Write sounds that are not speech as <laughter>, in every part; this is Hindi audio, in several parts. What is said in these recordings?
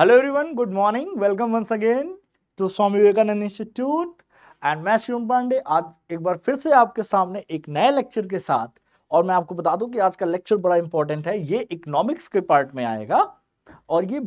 Hello everyone good morning welcome once again to Swami Vivekananda institute and मैं शिवम पांडे आज एक बार फिर से आपके सामने एक नए लेक्चर के साथ और मैं आपको बता दूं कि आज का लेक्चर बड़ा इंपॉर्टेंट है ये इकोनॉमिक्स के पार्ट में आएगा और ये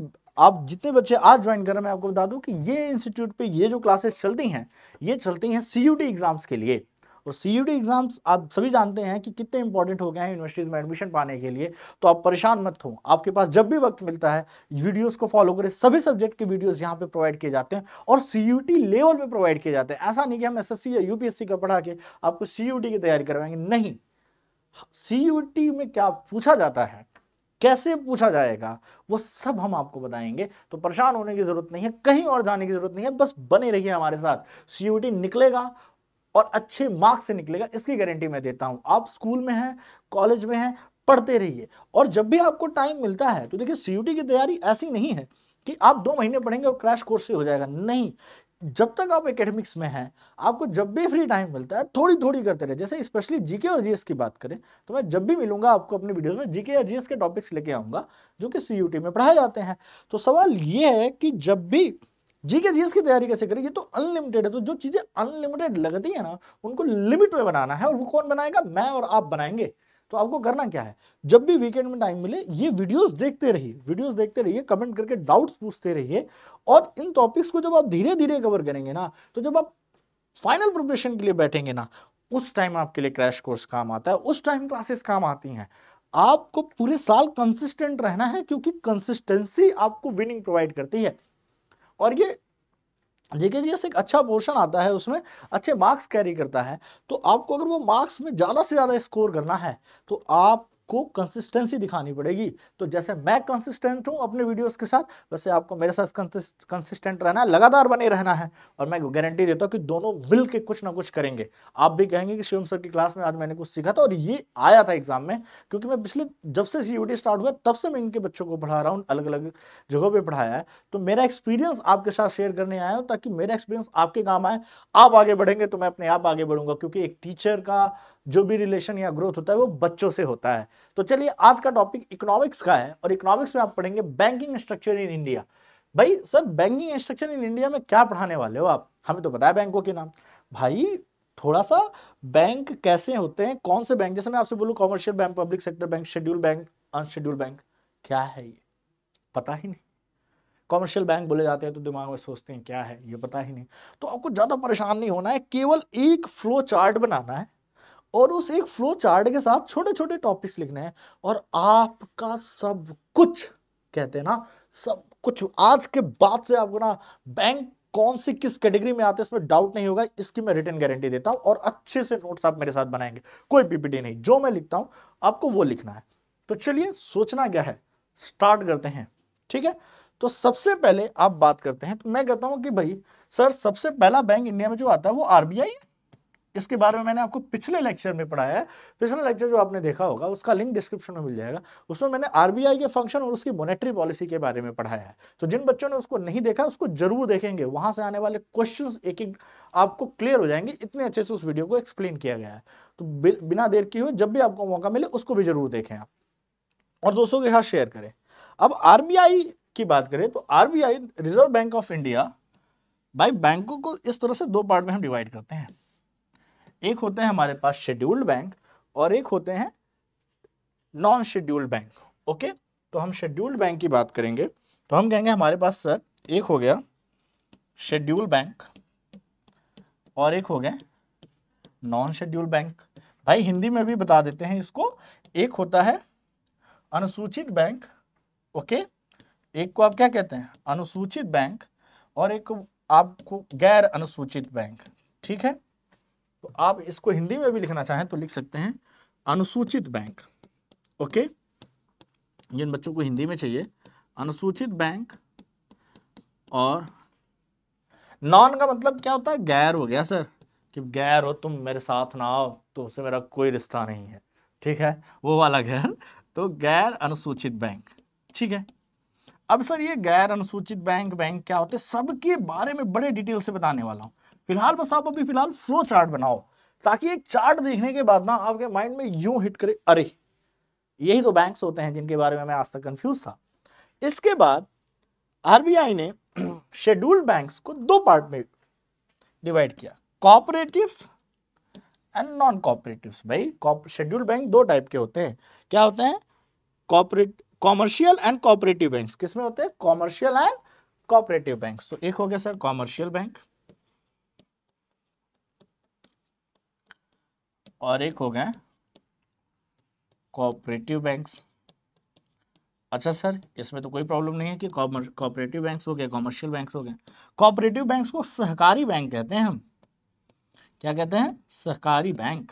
आप जितने बच्चे आज ज्वाइन कर रहे हैं मैं आपको बता दूं कि ये इंस्टीट्यूट पे ये जो क्लासेस चलती हैं ये चलती हैं सी एग्जाम्स के लिए और सी एग्ज़ाम्स आप सभी जानते हैं कि कितने इंपॉर्टेंट हो गए हैं यूनिवर्सिटीज़ में एडमिशन पाने के लिए तो आप परेशान मत हो आपके पास जब भी वक्त मिलता है वीडियोज़ को फॉलो करें सभी सब्जेक्ट के वीडियोज़ यहाँ पे प्रोवाइड किए जाते हैं और सी लेवल पर प्रोवाइड किए जाते हैं ऐसा नहीं कि हम एस या यूपीएससी का पढ़ा के आपको सी की तैयारी करवाएंगे नहीं सी में क्या पूछा जाता है कैसे पूछा जाएगा वो सब हम आपको बताएंगे तो परेशान होने की जरूरत नहीं है कहीं और जाने की जरूरत नहीं है बस बने रहिए हमारे साथ सीयूटी निकलेगा और अच्छे मार्क्स से निकलेगा इसकी गारंटी मैं देता हूँ आप स्कूल में हैं कॉलेज में हैं पढ़ते रहिए और जब भी आपको टाइम मिलता है तो देखिए सीयूटी की तैयारी ऐसी नहीं है कि आप दो महीने पढ़ेंगे और क्रैश कोर्स से हो जाएगा नहीं जब तक आप एकेडमिक्स में हैं आपको जब भी फ्री टाइम मिलता है थोड़ी थोड़ी करते रहे जैसे स्पेशली जीके और जीएस की बात करें तो मैं जब भी मिलूंगा आपको अपने वीडियोस में जीके और जीएस के टॉपिक्स लेके आऊंगा जो कि सीयूटी में पढ़ाए जाते हैं तो सवाल ये है कि जब भी जीके जीएस की तैयारी कैसे करें ये तो अनलिमिटेड है तो जो चीज़ें अनलिमिटेड लगती है ना उनको लिमिट में बनाना है और वो कौन बनाएगा मैं और आप बनाएंगे तो आपको करना क्या है जब भी वीकेंड में टाइम मिले ये वीडियोस देखते रहिए वीडियोस देखते रहिए कमेंट करके डाउट्स पूछते रहिए और इन टॉपिक्स को जब आप धीरे धीरे कवर करेंगे ना तो जब आप फाइनल प्रिपरेशन के लिए बैठेंगे ना उस टाइम आपके लिए क्रैश कोर्स काम आता है उस टाइम क्लासेस काम आती हैं आपको पूरे साल कंसिस्टेंट रहना है क्योंकि कंसिस्टेंसी आपको विनिंग प्रोवाइड करती है और ये जेके जी एक अच्छा पोर्शन आता है उसमें अच्छे मार्क्स कैरी करता है तो आपको अगर वो मार्क्स में ज़्यादा से ज़्यादा स्कोर करना है तो आप आपको कंसिस्टेंसी दिखानी पड़ेगी तो जैसे मैं कंसिस्टेंट हूं अपने वीडियोस के साथ वैसे आपको मेरे साथ कंसिस्टेंट रहना है लगातार बने रहना है और मैं गारंटी देता हूँ कि दोनों मिल के कुछ ना कुछ करेंगे आप भी कहेंगे कि शिवम सर की क्लास में आज मैंने कुछ सीखा था और ये आया था एग्जाम में क्योंकि मैं पिछले जब से सी स्टार्ट हुआ तब से मैं इनके बच्चों को पढ़ा रहा हूँ अलग अलग जगहों पर पढ़ाया है तो मेरा एक्सपीरियंस आपके साथ शेयर करने आया हूँ ताकि मेरा एक्सपीरियंस आपके काम आए आप आगे बढ़ेंगे तो मैं अपने आप आगे बढ़ूंगा क्योंकि एक टीचर का जो भी रिलेशन या ग्रोथ होता है वो बच्चों से होता है तो चलिए आज का टॉपिक इकोनॉमिक्स का है और इकोनॉमिक्स में आप पढ़ेंगे बैंकिंग स्ट्रक्चर इन इंडिया भाई sir banking structure in India में क्या पढ़ाने वाले हो आप हमें तो बताया बैंकों के नाम भाई थोड़ा सा बैंक कैसे होते हैं कौन से बैंक जैसे मैं आपसे बोलूँ commercial bank public sector bank schedule bank unschedule bank क्या है ये पता ही नहीं कॉमर्शियल बैंक बोले जाते हैं तो दिमाग में सोचते हैं क्या है ये पता ही नहीं तो आपको ज़्यादा परेशान नहीं होना है केवल एक फ्लो चार्ट बनाना है और उस एक फ्लो चार्ट के साथ छोटे छोटे टॉपिक्स लिखने हैं और आपका सब कुछ कहते हैं ना सब कुछ आज के बाद से आपको ना बैंक कौन सी किस कैटेगरी में आते हैं इसमें डाउट नहीं होगा इसकी मैं रिटर्न गारंटी देता हूं और अच्छे से नोट्स आप मेरे साथ बनाएंगे कोई पीपीटी नहीं जो मैं लिखता हूं आपको वो लिखना है तो चलिए सोचना क्या है स्टार्ट करते हैं ठीक है तो सबसे पहले आप बात करते हैं तो मैं कहता हूं कि भाई सर सबसे पहला बैंक इंडिया में जो आता है वो आरबीआई है इसके बारे में मैंने आपको पिछले लेक्चर में पढ़ाया है पिछला लेक्चर जो आपने देखा होगा उसका लिंक डिस्क्रिप्शन में मिल जाएगा उसमें मैंने आरबीआई के फंक्शन और उसकी मॉनेटरी पॉलिसी के बारे में पढ़ाया है तो जिन बच्चों ने उसको नहीं देखा उसको जरूर देखेंगे वहां से आने वाले क्वेश्चन एक एक आपको क्लियर हो जाएंगे इतने अच्छे से उस वीडियो को एक्सप्लेन किया गया है तो बिना देर की हुए जब भी आपको मौका मिले उसको भी जरूर देखें आप और दोस्तों के साथ शेयर करें अब आरबीआई की बात करें तो RBI reserve bank of India भाई बैंकों को इस तरह से दो पार्ट में हम डिवाइड करते हैं एक होते हैं हमारे पास शेड्यूल्ड बैंक और एक होते हैं नॉन शेड्यूल्ड बैंक ओके तो हम शेड्यूल्ड बैंक की बात करेंगे तो हम कहेंगे हमारे पास सर एक हो गया शेड्यूल बैंक और एक हो गया नॉन शेड्यूल बैंक भाई हिंदी में भी बता देते हैं इसको एक होता है अनुसूचित बैंक ओके एक को आप क्या कहते हैं अनुसूचित बैंक और एक आपको गैर अनुसूचित बैंक ठीक है तो आप इसको हिंदी में भी लिखना चाहें तो लिख सकते हैं अनुसूचित बैंक ओके जिन बच्चों को हिंदी में चाहिए अनुसूचित बैंक और नॉन का मतलब क्या होता है गैर हो गया सर कि गैर हो तुम मेरे साथ ना आओ तो उससे मेरा कोई रिश्ता नहीं है ठीक है वो वाला गैर तो गैर अनुसूचित बैंक ठीक है अब सर ये गैर अनुसूचित बैंक बैंक क्या होते हैं सबके बारे में बड़े डिटेल से बताने वाला हूँ फिलहाल बस आप अभी फिलहाल फ्लो चार्ट बनाओ ताकि एक चार्ट देखने के बाद ना आपके माइंड में यूं हिट करे अरे यही तो बैंक्स होते हैं जिनके बारे में मैं आज तक कंफ्यूज था इसके बाद आरबीआई ने शेड्यूल्ड <clears throat> बैंक्स को दो पार्ट में डिवाइड किया कॉपरेटिव्स एंड नॉन कॉपरेटिव्स भाई शेड्यूल्ड बैंक दो टाइप के होते हैं क्या होते हैं corporate commercial and cooperative banks किसमें होते हैं कॉमर्शियल एंड कॉपरेटिव बैंक्स तो एक हो गया सर कॉमर्शियल बैंक और एक हो गए कोऑपरेटिव बैंक्स अच्छा सर इसमें तो कोई प्रॉब्लम नहीं है कि कोऑपरेटिव बैंक्स हो गए कॉमर्शियल बैंक्स हो गए कोऑपरेटिव बैंक्स को सहकारी बैंक कहते हैं हम क्या कहते हैं सहकारी बैंक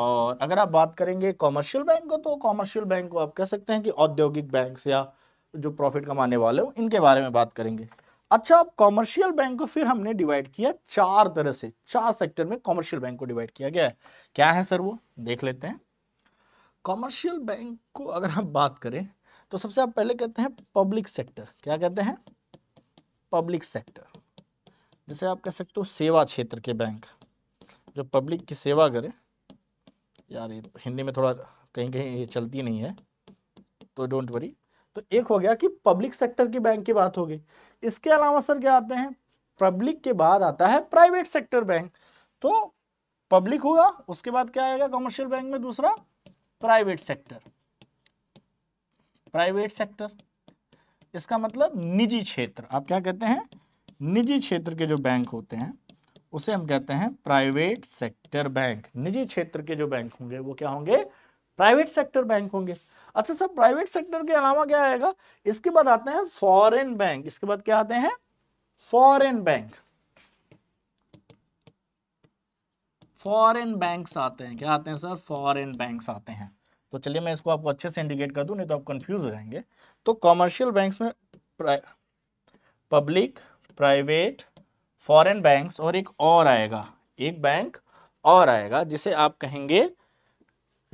और अगर आप बात करेंगे कॉमर्शियल बैंक को तो कॉमर्शियल बैंक को आप कह सकते हैं कि औद्योगिक बैंक या जो प्रॉफिट कमाने वाले हो इनके बारे में बात करेंगे अच्छा अब कॉमर्शियल बैंक को फिर हमने डिवाइड किया चार तरह से चार सेक्टर में कॉमर्शियल बैंक को डिवाइड किया गया है क्या है सर वो देख लेते हैं कॉमर्शियल बैंक को अगर हम बात करें तो सबसे आप पहले कहते हैं पब्लिक सेक्टर क्या कहते हैं पब्लिक सेक्टर जैसे आप कह सकते हो सेवा क्षेत्र के बैंक जो पब्लिक की सेवा करे यार तो हिंदी में थोड़ा कहीं कहीं ये चलती नहीं है तो डोंट वरी तो एक हो गया कि पब्लिक सेक्टर की बैंक की बात हो गई इसके अलावा सर क्या आते हैं पब्लिक के बाद आता है प्राइवेट सेक्टर बैंक तो पब्लिक होगा उसके बाद क्या आएगा कॉमर्शियल बैंक में दूसरा प्राइवेट सेक्टर प्राइवेट सेक्टर इसका मतलब निजी क्षेत्र आप क्या कहते हैं निजी क्षेत्र के जो बैंक होते हैं उसे हम कहते हैं प्राइवेट सेक्टर बैंक निजी क्षेत्र के जो बैंक होंगे वो क्या होंगे प्राइवेट सेक्टर बैंक होंगे अच्छा सर प्राइवेट सेक्टर के अलावा क्या आएगा इसके बाद आते हैं फॉरेन बैंक इसके बाद क्या आते हैं फॉरेन बैंक फॉरेन बैंक्स आते हैं क्या आते हैं सर फॉरेन बैंक्स आते हैं तो चलिए मैं इसको आपको अच्छे से इंडिकेट कर दूं नहीं तो आप कंफ्यूज हो जाएंगे तो कॉमर्शियल बैंक्स में पब्लिक प्राइवेट फॉरेन बैंक्स और एक और आएगा एक बैंक और आएगा जिसे आप कहेंगे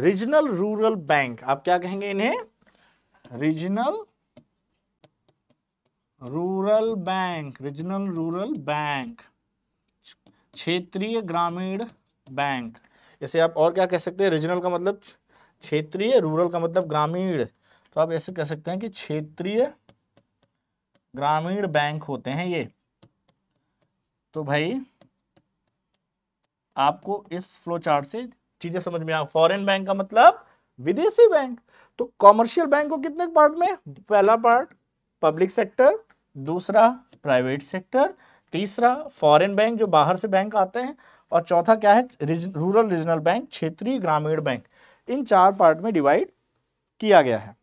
रीजनल रूरल बैंक आप क्या कहेंगे इन्हें regional rural bank regional rural bank क्षेत्रीय ग्रामीण बैंक इसे आप और क्या कह सकते हैं रीजनल का मतलब क्षेत्रीय रूरल का मतलब ग्रामीण तो आप ऐसे कह सकते हैं कि क्षेत्रीय ग्रामीण बैंक होते हैं ये तो भाई आपको इस फ्लो चार्ट से चीजें समझ में आ फॉरेन बैंक का मतलब विदेशी बैंक तो कॉमर्शियल बैंक को कितने पार्ट में पहला पार्ट पब्लिक सेक्टर दूसरा प्राइवेट सेक्टर तीसरा फॉरेन बैंक जो बाहर से बैंक आते हैं और चौथा क्या है रिज, रूरल रीजनल बैंक क्षेत्रीय ग्रामीण बैंक इन चार पार्ट में डिवाइड किया गया है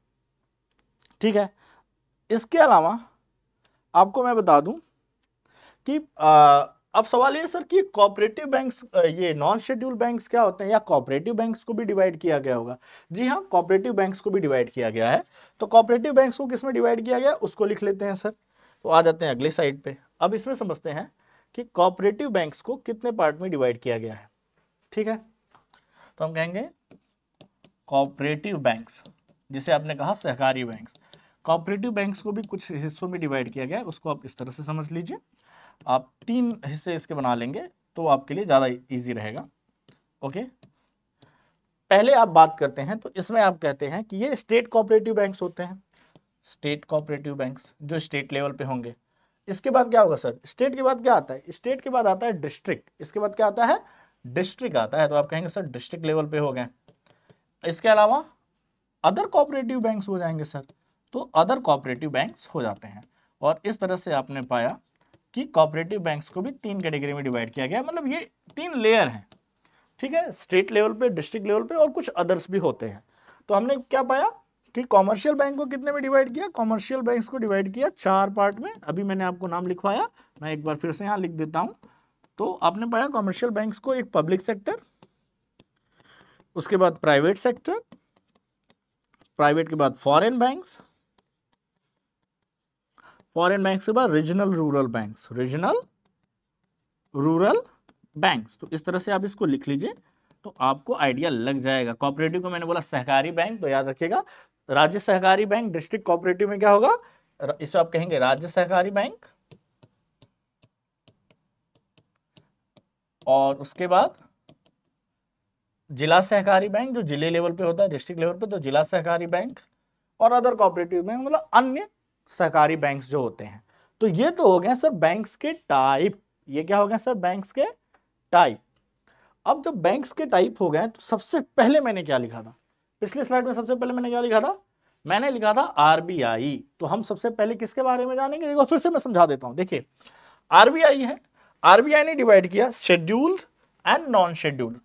ठीक है इसके अलावा आपको मैं बता दूं कि आ, अब सवाल ये सर कि कॉपरेटिव बैंक्स ये नॉन शेड्यूल बैंक्स क्या होते हैं या कॉपरेटिव बैंक्स को भी डिवाइड किया गया होगा जी हाँ कॉपरेटिव बैंक्स को भी डिवाइड किया गया है तो कॉपरेटिव बैंक्स को किसमें डिवाइड किया गया उसको लिख लेते हैं सर तो आ जाते हैं अगले साइड पे अब इसमें समझते हैं कि कॉपरेटिव बैंक्स को कितने पार्ट में डिवाइड किया गया है ठीक है तो हम कहेंगे कॉपरेटिव बैंक्स जिसे आपने कहा सहकारी बैंक कॉपरेटिव बैंक्स को भी कुछ हिस्सों में डिवाइड किया गया है उसको आप इस तरह से समझ लीजिए आप तीन हिस्से इसके बना लेंगे तो आपके लिए ज़्यादा ईजी रहेगा ओके पहले आप बात करते हैं तो इसमें आप कहते हैं कि ये स्टेट कोऑपरेटिव बैंक्स होते हैं स्टेट कोऑपरेटिव बैंक्स जो स्टेट लेवल पे होंगे इसके बाद क्या होगा सर स्टेट के बाद क्या आता है स्टेट के बाद आता है डिस्ट्रिक्ट इसके बाद क्या आता है डिस्ट्रिक्ट आता है तो आप कहेंगे सर डिस्ट्रिक्ट लेवल पे हो गए इसके अलावा अदर कोऑपरेटिव बैंक्स हो जाएंगे सर तो अदर कोऑपरेटिव बैंक्स हो जाते हैं और इस तरह से आपने पाया कि कॉपरेटिव बैंक्स को भी तीन कैटेगरी में डिवाइड किया गया मतलब ये तीन लेयर हैं ठीक है स्टेट लेवल पे डिस्ट्रिक्ट लेवल पे और कुछ अदर्स भी होते हैं तो हमने क्या पाया कि कॉमर्शियल बैंक को कितने में डिवाइड किया कॉमर्शियल बैंक्स को डिवाइड किया चार पार्ट में अभी मैंने आपको नाम लिखवाया मैं एक बार फिर से यहाँ लिख देता हूँ तो आपने पाया कॉमर्शियल बैंक्स को एक पब्लिक सेक्टर उसके बाद प्राइवेट सेक्टर प्राइवेट के बाद फॉरेन बैंक्स फॉरेन बैंक के बाद regional rural banks regional rural banks तो इस तरह से आप इसको लिख लीजिए तो आपको आइडिया लग जाएगा कॉपरेटिव को मैंने बोला सहकारी बैंक तो याद रखिएगा राज्य सहकारी बैंक डिस्ट्रिक्ट कॉपरेटिव में क्या होगा इसे आप कहेंगे राज्य सहकारी बैंक और उसके बाद जिला सहकारी बैंक जो जिले लेवल पे होता है डिस्ट्रिक्ट लेवल पे तो जिला सहकारी बैंक और अदर कॉपरेटिव बैंक मतलब अन्य सहकारी बैंक्स जो होते हैं तो ये तो हो गए सर बैंक्स के टाइप ये क्या हो गए सर बैंक्स के टाइप अब जब बैंक्स के टाइप हो गए तो सबसे पहले मैंने क्या लिखा था पिछले स्लाइड में सबसे पहले मैंने क्या लिखा था मैंने लिखा था आरबीआई तो हम सबसे पहले किसके बारे में जानेंगे देखो फिर से मैं समझा देता हूं देखिए आरबीआई है आरबीआई ने डिवाइड किया शेड्यूल्ड एंड नॉन शेड्यूल्ड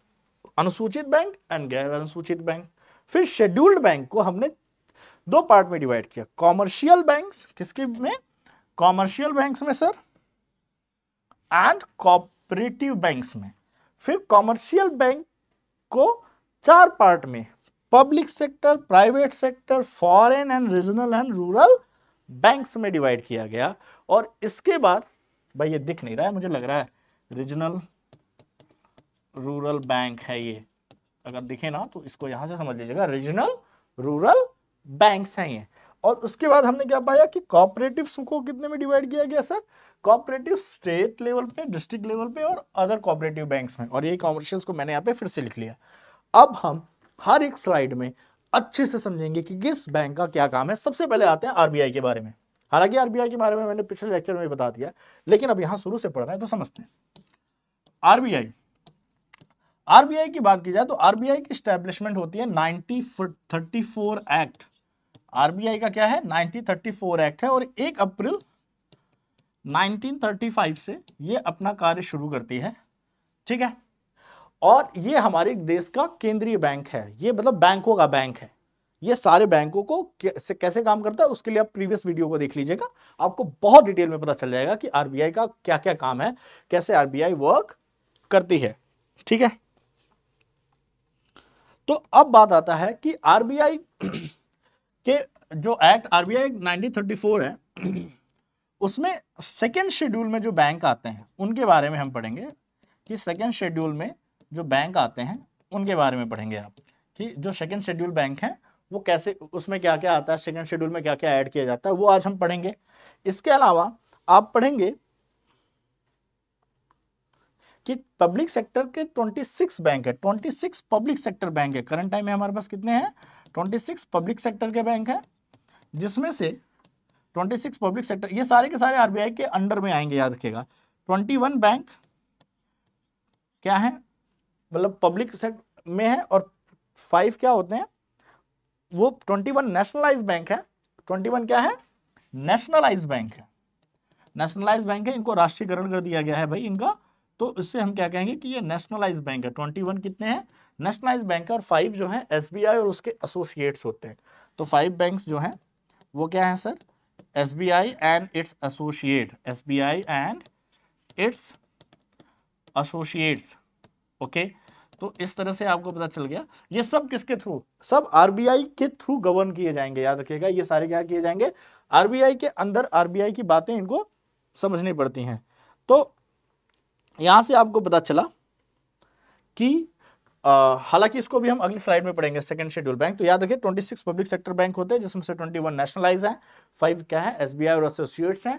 अनुसूचित बैंक एंड गैर अनुसूचित बैंक फिर शेड्यूल्ड बैंक को हमने दो पार्ट में डिवाइड किया कॉमर्शियल बैंक किसके में कॉमर्शियल बैंक में सर एंड कॉपरेटिव बैंक में फिर कॉमर्शियल बैंक को चार पार्ट में public sector private sector foreign and regional and rural banks में डिवाइड किया गया और इसके बाद भाई ये दिख नहीं रहा है मुझे लग रहा है रीजनल रूरल बैंक है ये अगर दिखे ना तो इसको यहां से समझ लीजिएगा रीजनल रूरल बैंक्स हैं ये और उसके बाद हमने क्या पाया कि कॉपरेटिव को कितने में डिवाइड किया गया सर कॉपरेटिव स्टेट लेवल पे डिस्ट्रिक्ट लेवल पे और अदर कॉपरेटिव बैंक्स में और ये कॉमर्शियल्स को मैंने यहाँ पे फिर से लिख लिया अब हम हर एक स्लाइड में अच्छे से समझेंगे कि किस बैंक का क्या काम है सबसे पहले आते हैं आरबीआई के बारे में हालांकि आरबीआई के बारे में मैंने पिछले लेक्चर में बता दिया लेकिन अब यहाँ शुरू से पढ़ रहे हैं तो समझते हैं आरबीआई आरबीआई की बात की जाए तो आरबीआई की स्टैब्लिशमेंट होती है नाइनटी एक्ट आरबीआई का क्या है 1934 एक्ट है और एक अप्रैल 1935 से ये अपना कार्य शुरू करती है ठीक है और ये हमारे देश का केंद्रीय बैंक है ये मतलब बैंकों का बैंक है ये सारे बैंकों को कैसे कैसे काम करता है उसके लिए आप प्रीवियस वीडियो को देख लीजिएगा आपको बहुत डिटेल में पता चल जाएगा कि आरबीआई का क्या क्या काम है कैसे आरबीआई वर्क करती है ठीक है तो अब बात आता है कि आरबीआई कि जो एक्ट आरबीआई थर्टी 1934 है <clears throat> उसमें सेकेंड शेड्यूल में जो बैंक आते हैं उनके बारे में हम पढ़ेंगे कि सेकेंड शेड्यूल में जो बैंक आते हैं उनके बारे में पढ़ेंगे आप कि जो सेकेंड शेड्यूल बैंक हैं वो कैसे उसमें क्या क्या आता है सेकेंड शेड्यूल में क्या क्या ऐड किया जाता है वो आज हम पढ़ेंगे इसके अलावा आप पढ़ेंगे कि पब्लिक सेक्टर के 26 बैंक है 26 पब्लिक सेक्टर बैंक है करंट टाइम में हमारे पास कितने हैं 26 पब्लिक सेक्टर के बैंक हैं जिसमें से 26 पब्लिक सेक्टर ये सारे के सारे आरबीआई के अंडर में आएंगे याद रखिएगा 21 बैंक क्या है मतलब पब्लिक सेक्टर में है और फाइव क्या होते हैं वो ट्वेंटी नेशनलाइज बैंक है ट्वेंटी क्या है नेशनलाइज बैंक है नेशनलाइज बैंक है इनको राष्ट्रीयकरण कर दिया गया है भाई इनका तो इससे हम क्या कहेंगे कि ये नेशनलाइज बैंक है ट्वेंटी वन कितने हैं नेशनलाइज बैंक है और फाइव जो है एस और उसके एसोसिएट्स होते हैं तो फाइव बैंक जो हैं वो क्या है sir S B I and its associate S B I and its associates okay तो इस तरह से आपको पता चल गया ये सब किसके थ्रू सब आरबीआई के थ्रू गवर्न किए जाएंगे याद रखिएगा ये सारे क्या किए जाएंगे आरबीआई के अंदर आरबीआई की बातें इनको समझनी पड़ती हैं तो यहाँ से आपको पता चला कि हालांकि इसको भी हम अगली स्लाइड में पढ़ेंगे सेकंड शेड्यूल बैंक तो याद रखिए 26 पब्लिक सेक्टर बैंक होते हैं जिसमें से 21 नेशनलाइज है फाइव क्या है एसबीआई और एसोसिएट्स हैं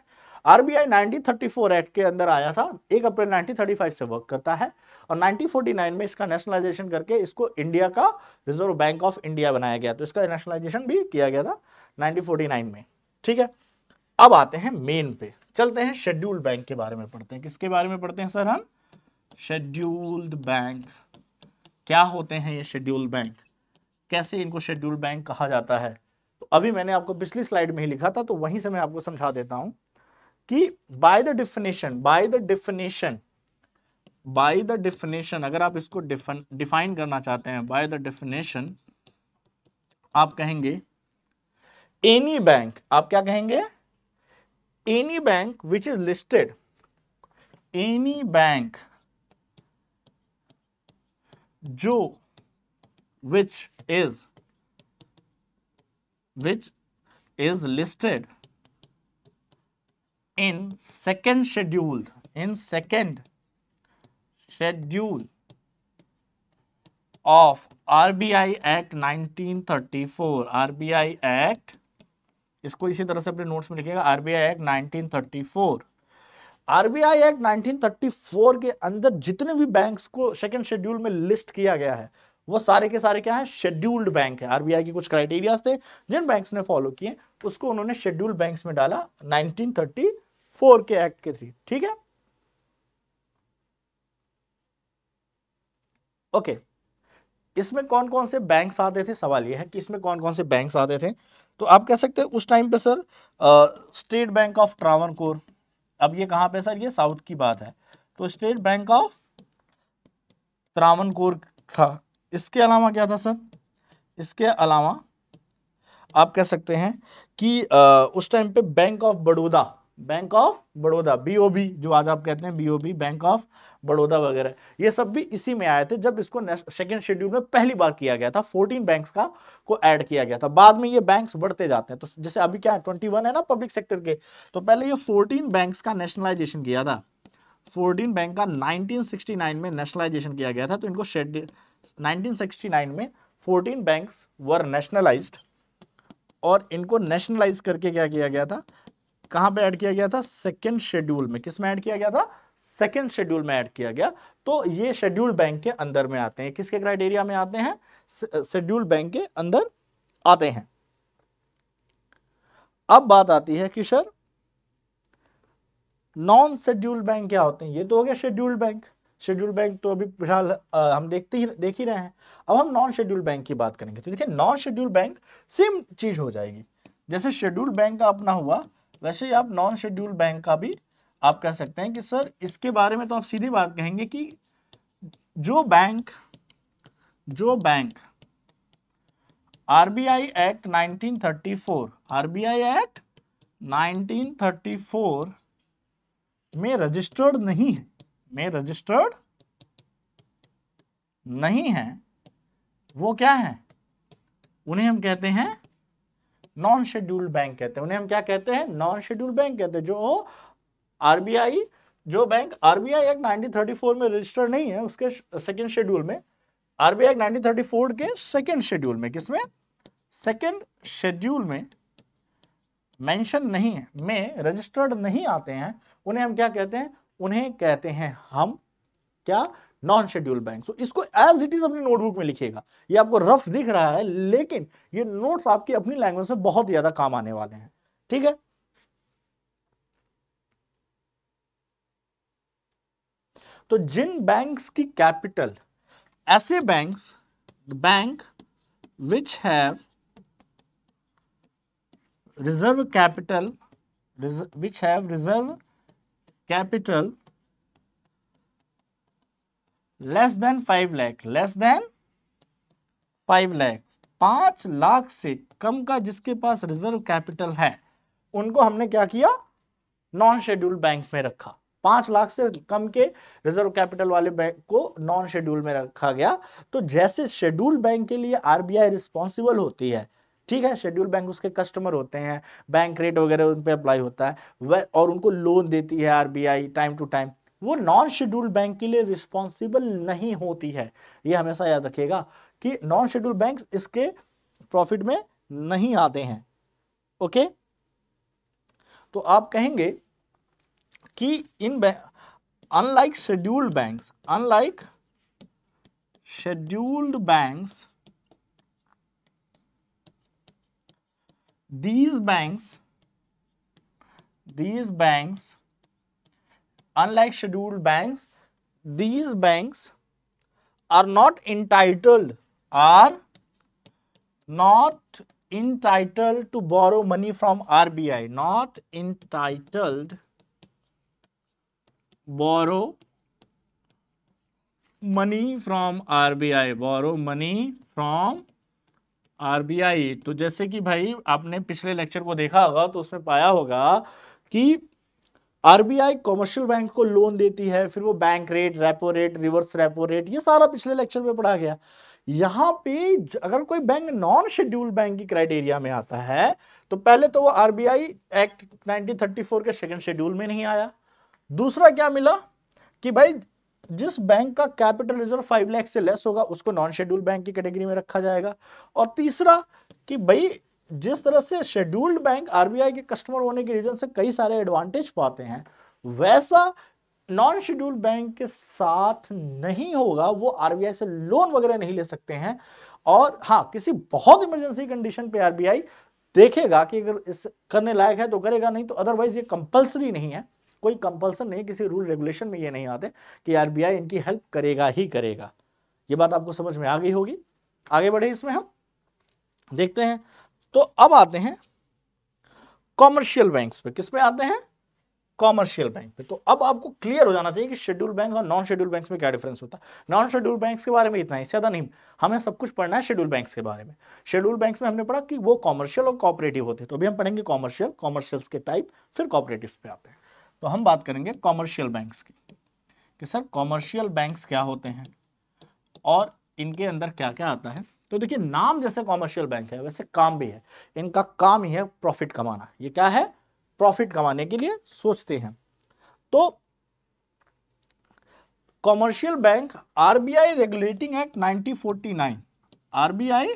आरबीआई 1934 एक्ट के अंदर आया था एक अप्रैल 1935 से वर्क करता है और 1949 में इसका नेशनलाइजेशन करके इसको इंडिया का रिजर्व बैंक ऑफ इंडिया बनाया गया तो इसका नेशनलाइजेशन भी किया गया था नाइनटीन में ठीक है अब आते हैं मेन पे चलते हैं शेड्यूल्ड बैंक के बारे में पढ़ते हैं किसके बारे में पढ़ते हैं सर हम शेड्यूल्ड बैंक क्या होते हैं ये शेड्यूल्ड बैंक कैसे इनको शेड्यूल्ड बैंक कहा जाता है तो अभी मैंने आपको पिछली स्लाइड में ही लिखा था तो वहीं से मैं आपको समझा देता हूं कि by the definition by the definition by the definition अगर आप इसको डिफाइन करना चाहते हैं बाय द डिफिनेशन आप कहेंगे एनी बैंक आप क्या कहेंगे any bank which is listed, any bank जो which is which is listed in second schedule in second schedule of RBI Act 1934 RBI Act इसको इसी तरह से अपने नोट्स में लिखिएगा आरबीआई एक्ट 1934 आरबीआई एक्ट 1934 के अंदर जितने भी बैंक्स को सेकंड शेड्यूल में लिस्ट किया गया है वो सारे के सारे क्या है शेड्यूल्ड बैंक है आरबीआई के कुछ क्राइटेरियाज थे जिन बैंक्स ने फॉलो किए उसको उन्होंने शेड्यूल्ड बैंक्स में डाला 1934 के एक्ट के थ्री ठीक है ओके okay. इसमें कौन कौन से बैंक्स आते थे सवाल यह है कि इसमें कौन कौन से बैंक्स आते थे तो आप कह सकते हैं उस टाइम पे sir state bank of Travancore अब ये कहाँ पे सर ये साउथ की बात है तो स्टेट बैंक ऑफ त्रावनकोर था इसके अलावा क्या था सर इसके अलावा आप कह सकते हैं कि आ, उस टाइम पे bank of Baroda bank of Baroda BOB जो आज आप कहते हैं बीओबी बैंक ऑफ बड़ौदा वगैरह ये सब भी इसी में आए थे जब इसको सेकंड शेड्यूल में पहली बार किया गया था 14 बैंक्स का को ऐड किया गया था बाद में ये बैंक्स बढ़ते जाते हैं तो जैसे अभी क्या है 21 है ना पब्लिक सेक्टर के तो पहले ये 14 बैंक का नेशनलाइजेशन किया था फोर्टीन बैंक का नाइनटीन में नेशनलाइजेशन किया गया था तो इनको नाइनटीन में फोर्टीन बैंक वर नेशनलाइज और इनको नेशनलाइज करके क्या किया गया था कहां पे ऐड किया गया था सेकंड शेड्यूल में किस में ऐड किया गया था सेकंड शेड्यूल में ऐड किया गया तो ये शेड्यूल बैंक के अंदर में आते हैं किसके क्राइटेरिया में आते हैं शेड्यूल बैंक के अंदर आते हैं अब बात आती है कि सर नॉन शेड्यूल्ड बैंक क्या होते हैं ये तो हो गया शेड्यूल्ड बैंक शेड्यूल बैंक तो अभी फिलहाल हम देखते ही देख ही रहे हैं अब हम नॉन शेड्यूल बैंक की बात करेंगे तो देखिए नॉन शेड्यूल बैंक सेम चीज हो जाएगी जैसे शेड्यूल बैंक का अपना हुआ वैसे ही आप नॉन शेड्यूल्ड बैंक का भी आप कह सकते हैं कि सर इसके बारे में तो आप सीधी बात कहेंगे कि जो बैंक जो bank RBI act 1934 RBI act 1934 में रजिस्टर्ड नहीं है में रजिस्टर्ड नहीं है वो क्या है उन्हें हम कहते हैं नॉन शेड्यूल्ड बैंक कहते हैं उन्हें हम क्या कहते हैं नॉन शेड्यूल्ड बैंक कहते हैं जो आरबीआई जो बैंक आरबीआई एक्ट 1934 में रजिस्टर नहीं है उसके सेकेंड शेड्यूल में आरबीआई एक्ट 1934 के सेकेंड शेड्यूल में किसमें सेकेंड शेड्यूल में मेंशन नहीं है में रजिस्टर्ड नहीं आते हैं उन्हें हम क्या कहते हैं उन्हें कहते हैं हम क्या नॉन शेड्यूल बैंक सो इसको एज इट इज अपनी नोटबुक में लिखिएगा ये आपको रफ दिख रहा है लेकिन ये नोट्स आपकी अपनी लैंग्वेज में बहुत ज्यादा काम आने वाले हैं ठीक है तो जिन बैंक्स की कैपिटल ऐसे banks bank which have reserve capital which have reserve capital less than five lakh less than five lakh पांच लाख से कम का जिसके पास रिजर्व कैपिटल है उनको हमने क्या किया नॉन शेड्यूल बैंक में रखा पांच लाख से कम के रिजर्व कैपिटल वाले बैंक को नॉन शेड्यूल में रखा गया तो जैसे शेड्यूल बैंक के लिए आरबीआई रिस्पॉन्सिबल होती है ठीक है शेड्यूल बैंक उसके कस्टमर होते हैं बैंक रेट वगैरह उन पर अप्लाई होता है और उनको लोन देती है आरबीआई टाइम टू टाइम वो नॉन शेड्यूल्ड बैंक के लिए रिस्पॉन्सिबल नहीं होती है ये हमेशा याद रखिएगा कि नॉन शेड्यूल्ड बैंक इसके प्रॉफिट में नहीं आते हैं ओके तो आप कहेंगे कि इन unlike scheduled banks unlike scheduled banks these banks these banks unlike scheduled banks these banks are not entitled are not entitled to borrow money from RBI not entitled borrow money from RBI borrow money from RBI तो जैसे कि भाई आपने पिछले लेक्चर को देखा होगा तो उसमें पाया होगा कि आरबीआई कॉमर्शियल बैंक को लोन देती है फिर वो bank rate repo rate reverse repo rate ये सारा पिछले लेक्चर में पढ़ा गया यहाँ पे अगर कोई बैंक नॉन शेड्यूल बैंक की क्राइटेरिया में आता है तो पहले तो वो आरबीआई एक्ट 1934 के सेकंड शेड्यूल में नहीं आया दूसरा क्या मिला कि भाई जिस बैंक का कैपिटल रिजर्व फाइव लैख से लेस होगा उसको नॉन शेड्यूल बैंक की कैटेगरी में रखा जाएगा और तीसरा कि भाई जिस तरह से शेड्यूल्ड बैंक आरबीआई के कस्टमर होने के रीजन से कई सारे एडवांटेज पाते हैं वैसा नॉन शेड्यूल्ड बैंक के साथ नहीं होगा वो आरबीआई से लोन वगैरह नहीं ले सकते हैं और हाँ किसी बहुत इमरजेंसी कंडीशन पे आरबीआई देखेगा कि अगर इस करने लायक है तो करेगा नहीं तो अदरवाइज ये कंपलसरी नहीं है कोई कंपल्सन नहीं किसी रूल रेगुलेशन में ये नहीं आते कि आरबीआई इनकी हेल्प करेगा ही करेगा ये बात आपको समझ में आ गई होगी आगे बढ़े इसमें हम देखते हैं तो अब आते हैं कॉमर्शियल बैंक्स पे किस पे आते हैं कॉमर्शियल बैंक पे तो अब आपको क्लियर हो जाना चाहिए कि शेड्यूल बैंक और नॉन शेड्यूल बैंक्स में क्या डिफरेंस होता है नॉन शेड्यूल बैंक्स के बारे में इतना ही ज़्यादा नहीं हमें सब कुछ पढ़ना है शेड्यूल बैंक्स के बारे में शेड्यूल बैंक्स में हमने पढ़ा कि वो कॉमर्शियल और कॉपरेटिव होते हैं तो अभी हम पढ़ेंगे कॉमर्शियल कॉमर्शियल के टाइप फिर कॉपरेटिव पे आते हैं तो हम बात करेंगे कॉमर्शियल बैंक्स की कि सर कॉमर्शियल बैंक्स क्या होते हैं और इनके अंदर क्या क्या आता है तो देखिए नाम जैसे कॉमर्शियल बैंक है वैसे काम भी है इनका काम ही है प्रॉफिट कमाना ये क्या है प्रॉफिट कमाने के लिए सोचते हैं तो commercial bank RBI regulating act 1949 RBI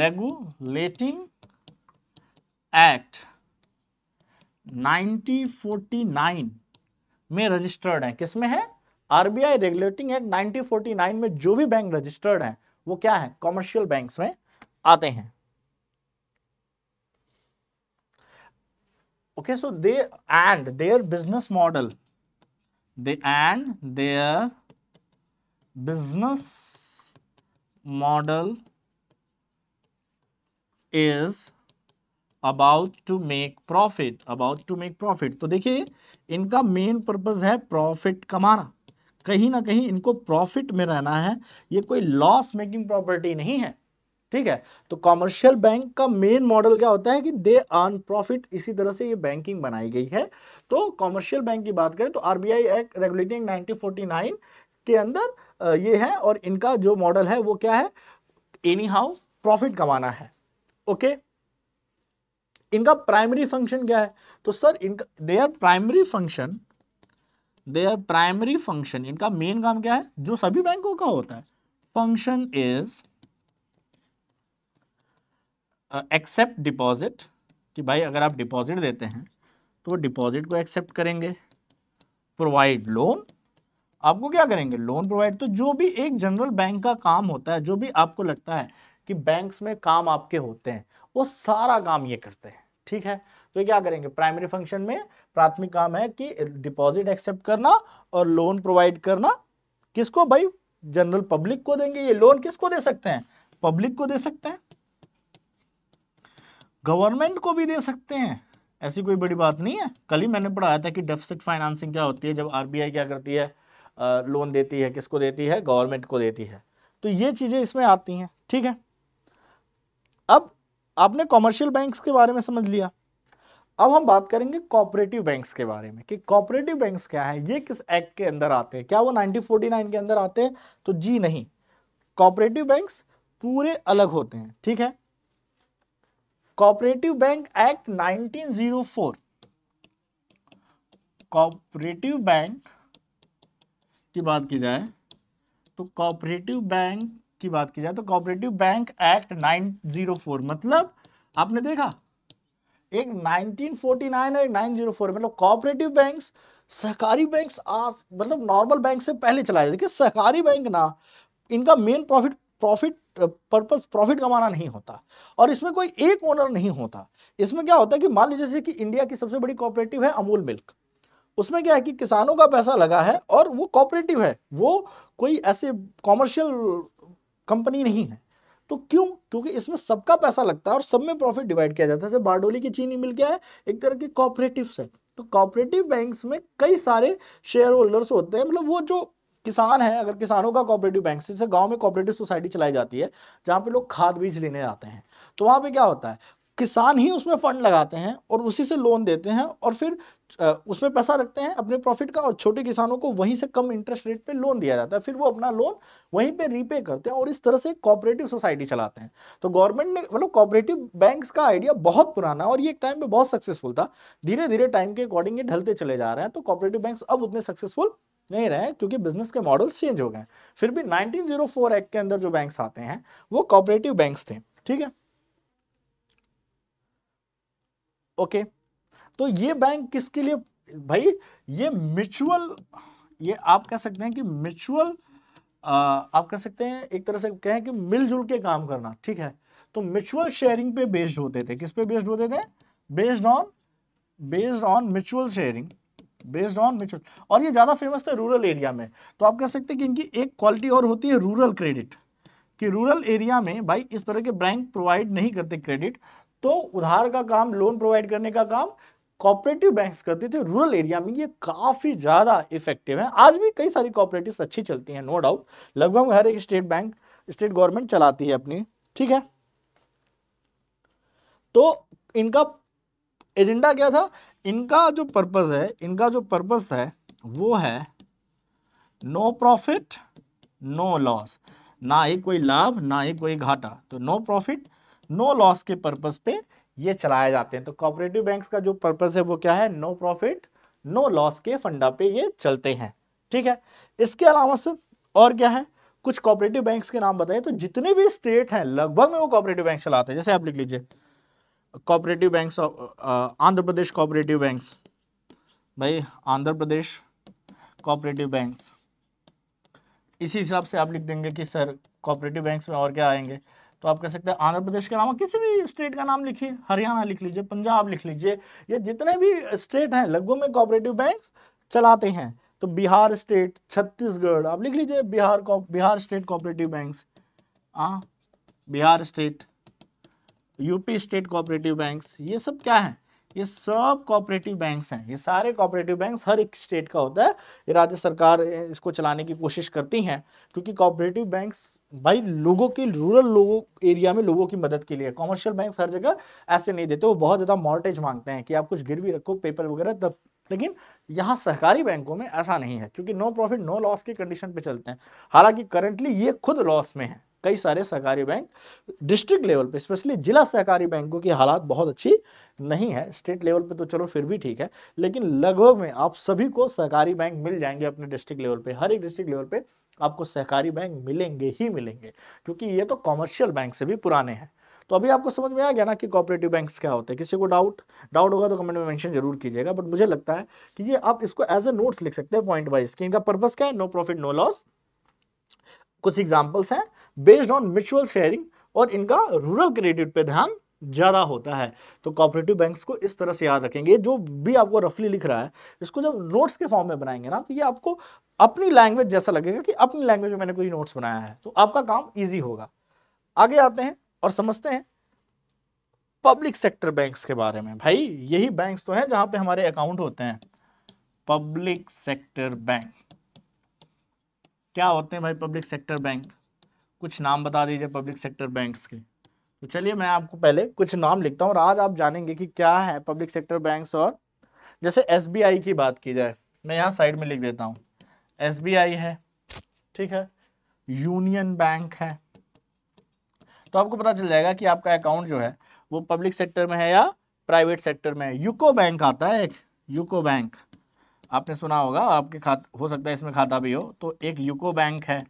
regulating act 1949 में रजिस्टर्ड है किसमें है आरबीआई रेगुलेटिंग एक्ट 1949 में जो भी बैंक रजिस्टर्ड है वो क्या है कॉमर्शियल बैंक में आते हैं okay so they and their business model they and their business model is about to make profit about to make profit तो देखिए इनका मेन पर्पज है प्रॉफिट कमाना कहीं ना कहीं इनको प्रॉफिट में रहना है ये कोई लॉस मेकिंग प्रॉपर्टी नहीं है ठीक है तो कॉमर्शियल बैंक का मेन मॉडल क्या होता है कि दे अर्न प्रॉफिट इसी तरह से ये बैंकिंग बनाई गई है तो कॉमर्शियल बैंक की बात करें तो आरबीआई एक्ट रेगुलेटिंग 1949 के अंदर ये है और इनका जो मॉडल है वो क्या है एनी हाउ प्रॉफिट कमाना है ओके इनका प्राइमरी फंक्शन क्या है तो सर इनका they are primary function their primary function इनका मेन काम क्या है जो सभी बैंकों का होता है फंक्शन इज एक्सेप्ट डिपॉजिट कि भाई अगर आप डिपॉजिट देते हैं तो डिपॉजिट को एक्सेप्ट करेंगे प्रोवाइड लोन आपको क्या करेंगे लोन प्रोवाइड तो जो भी एक जनरल बैंक का काम होता है जो भी आपको लगता है कि बैंक्स में काम आपके होते हैं वो सारा काम ये करते हैं ठीक है तो क्या करेंगे प्राइमरी फंक्शन में प्राथमिक काम है कि डिपॉजिट एक्सेप्ट करना और लोन प्रोवाइड करना किसको भाई जनरल पब्लिक को देंगे ये लोन किसको दे सकते हैं पब्लिक को दे सकते हैं गवर्नमेंट को भी दे सकते हैं ऐसी कोई बड़ी बात नहीं है कल ही मैंने पढ़ाया था कि डेफिसिट फाइनेंसिंग क्या होती है जब आरबीआई क्या करती है आ, लोन देती है किसको देती है गवर्नमेंट को देती है तो ये चीज़ें इसमें आती हैं ठीक है अब आपने कॉमर्शियल बैंक्स के बारे में समझ लिया अब हम बात करेंगे कॉपरेटिव बैंक्स के बारे में कि कॉपरेटिव बैंक्स क्या है ये किस एक्ट के अंदर आते हैं क्या वो 1949 के अंदर आते हैं तो जी नहीं कॉपरेटिव बैंक्स पूरे अलग होते हैं ठीक है cooperative bank act 1904 cooperative bank की बात की जाए तो कॉपरेटिव बैंक की बात की जाए तो कॉपरेटिव बैंक एक्ट नाइन मतलब आपने देखा एक 1949 और एक 904 मतलब कॉपरेटिव बैंक्स सहकारी बैंक्स आज मतलब नॉर्मल बैंक से पहले चलाए देखिए सहकारी बैंक ना इनका main profit profit purpose profit कमाना नहीं होता और इसमें कोई एक ओनर नहीं होता इसमें क्या होता है कि मान लीजिए कि इंडिया की सबसे बड़ी कॉपरेटिव है अमूल मिल्क उसमें क्या है कि किसानों का पैसा लगा है और वो कॉपरेटिव है वो कोई ऐसे कॉमर्शियल कंपनी नहीं है तो क्यों क्योंकि इसमें सबका पैसा लगता है और सब में प्रॉफिट डिवाइड किया जाता है जैसे बारडोली की चीनी मिल क्या है एक तरह के कॉपरेटिव है तो कॉपरेटिव बैंक्स में कई सारे शेयर होल्डर्स होते हैं मतलब वो जो किसान है अगर किसानों का कॉपरेटिव बैंक जैसे गांव में कॉपरेटिव सोसाइटी चलाई जाती है जहाँ पे लोग खाद बीज लेने आते हैं तो वहां पे क्या होता है किसान ही उसमें फ़ंड लगाते हैं और उसी से लोन देते हैं और फिर उसमें पैसा रखते हैं अपने प्रॉफिट का और छोटे किसानों को वहीं से कम इंटरेस्ट रेट पे लोन दिया जाता है फिर वो अपना लोन वहीं पे रीपे करते हैं और इस तरह से कॉपरेटिव सोसाइटी चलाते हैं तो गवर्नमेंट ने मतलब कॉपरेटिव बैंक्स का आइडिया बहुत पुराना और ये एक टाइम पे बहुत सक्सेसफुल था धीरे धीरे टाइम के अकॉर्डिंग ये ढलते चले जा रहे हैं तो कॉपरेटिव बैंक अब उतने सक्सेसफुल नहीं रहे क्योंकि बिजनेस के मॉडल्स चेंज हो गए फिर भी नाइनटीन एक्ट के अंदर जो बैंक्स आते हैं वो कॉपरेटिव बैंक्स थे ठीक है ओके तो ये बैंक किसके लिए भाई ये म्यूचुअल ये आप कह सकते हैं कि म्यूचुअल आप कह सकते हैं एक तरह से कहें कि मिलजुल के काम करना ठीक है तो म्यूचुअल शेयरिंग पे बेस्ड होते थे किस पे बेस्ड होते थे based on based on mutual sharing based on mutual और ये ज़्यादा फेमस थे रूरल एरिया में तो आप कह सकते हैं कि इनकी एक क्वालिटी और होती है रूरल क्रेडिट कि रूरल एरिया में भाई इस तरह के बैंक प्रोवाइड नहीं करते क्रेडिट तो उधार का काम लोन प्रोवाइड करने का काम कॉपरेटिव बैंक्स करते थे रूरल एरिया में ये काफ़ी ज़्यादा इफेक्टिव है आज भी कई सारी कॉपरेटिव अच्छी चलती हैं नो डाउट लगभग हर एक स्टेट बैंक स्टेट गवर्नमेंट चलाती है अपनी ठीक है तो इनका एजेंडा क्या था इनका जो पर्पस है इनका जो पर्पस है वो है नो प्रॉफिट नो लॉस ना ही कोई लाभ ना ही कोई घाटा तो नो प्रॉफिट नो लॉस के पर्पज पे ये चलाए जाते हैं तो कॉपरेटिव बैंक्स का जो पर्पज है वो क्या है नो प्रॉफिट नो लॉस के फंडा पे ये चलते हैं ठीक है इसके अलावा से और क्या है कुछ कॉपरेटिव बैंक्स के नाम बताए तो जितने भी स्टेट हैं लगभग में वो कॉपरेटिव बैंक चलाते हैं जैसे आप लिख लीजिए cooperative banks Andhra Pradesh cooperative bank भाई आंध्र प्रदेश कॉपरेटिव बैंक्स इसी हिसाब से आप लिख देंगे कि सर कॉपरेटिव बैंक्स में और क्या आएंगे तो आप कह सकते हैं आंध्र प्रदेश के अलावा किसी भी स्टेट का नाम लिखिए हरियाणा लिख लीजिए पंजाब लिख लीजिए ये जितने भी स्टेट हैं लगभग में कोऑपरेटिव बैंक चलाते हैं तो बिहार स्टेट छत्तीसगढ़ आप लिख लीजिए Bihar Bihar state cooperative bank हाँ, Bihar state UP state cooperative bank ये सब क्या है ये सब कोऑपरेटिव बैंक्स हैं ये सारे कोऑपरेटिव बैंक्स हर एक स्टेट का होता है ये राज्य सरकार इसको चलाने की कोशिश करती हैं क्योंकि कोऑपरेटिव बैंक्स भाई लोगों की रूरल लोगों एरिया में लोगों की मदद के लिए कॉमर्शियल बैंक हर जगह ऐसे नहीं देते वो बहुत ज़्यादा मॉर्टेज मांगते हैं कि आप कुछ गिरवी रखो पेपर वगैरह तब लेकिन यहाँ सहकारी बैंकों में ऐसा नहीं है क्योंकि नो प्रॉफिट नो लॉस की कंडीशन पे चलते हैं हालांकि करंटली ये खुद लॉस में है कई सारे सहकारी बैंक डिस्ट्रिक्ट लेवल पे स्पेशली जिला सहकारी बैंकों की हालात बहुत अच्छी नहीं है स्टेट लेवल पे तो चलो फिर भी ठीक है लेकिन लगभग में आप सभी को सहकारी बैंक मिल जाएंगे अपने डिस्ट्रिक्ट लेवल पे हर एक डिस्ट्रिक्ट लेवल पे आपको सहकारी बैंक मिलेंगे ही मिलेंगे क्योंकि ये तो कॉमर्शियल बैंक से भी पुराने हैं तो अभी आपको समझ में आ गया ना कि कॉपरेटिव बैंक्स क्या होते हैं किसी को डाउट डाउट होगा तो कमेंट में मेंशन जरूर कीजिएगा बट मुझे लगता है कि ये आप इसको एज ए नोट्स लिख सकते हैं पॉइंट वाइज कि इनका पर्पस क्या है नो प्रॉफिट नो लॉस कुछ एग्जाम्पल्स हैं बेस्ड ऑन म्यूचुअल शेयरिंग और इनका रूरल क्रेडिट पे ध्यान ज़्यादा होता है तो कॉपरेटिव बैंक्स को इस तरह से याद रखेंगे जो भी आपको रफली लिख रहा है इसको जब नोट्स के फॉर्म में बनाएंगे ना तो ये आपको अपनी लैंग्वेज जैसा लगेगा कि अपनी लैंग्वेज में मैंने कोई नोट्स बनाया है तो आपका काम ईजी होगा आगे आते हैं और समझते हैं पब्लिक सेक्टर बैंक्स के बारे में भाई यही बैंक्स तो हैं जहां पे हमारे अकाउंट होते हैं पब्लिक सेक्टर बैंक क्या होते हैं भाई पब्लिक सेक्टर बैंक कुछ नाम बता दीजिए पब्लिक सेक्टर बैंक्स के तो चलिए मैं आपको पहले कुछ नाम लिखता हूँ और आज आप जानेंगे कि क्या है पब्लिक सेक्टर बैंक्स और जैसे एस की बात की जाए मैं यहाँ साइड में लिख देता हूँ एस है ठीक है यूनियन बैंक है तो आपको पता चल जाएगा कि आपका अकाउंट जो है वो पब्लिक सेक्टर में है या प्राइवेट सेक्टर में है यूको बैंक आता है एक यूको बैंक आपने सुना होगा आपके खाता हो सकता है इसमें खाता भी हो तो एक यूको बैंक है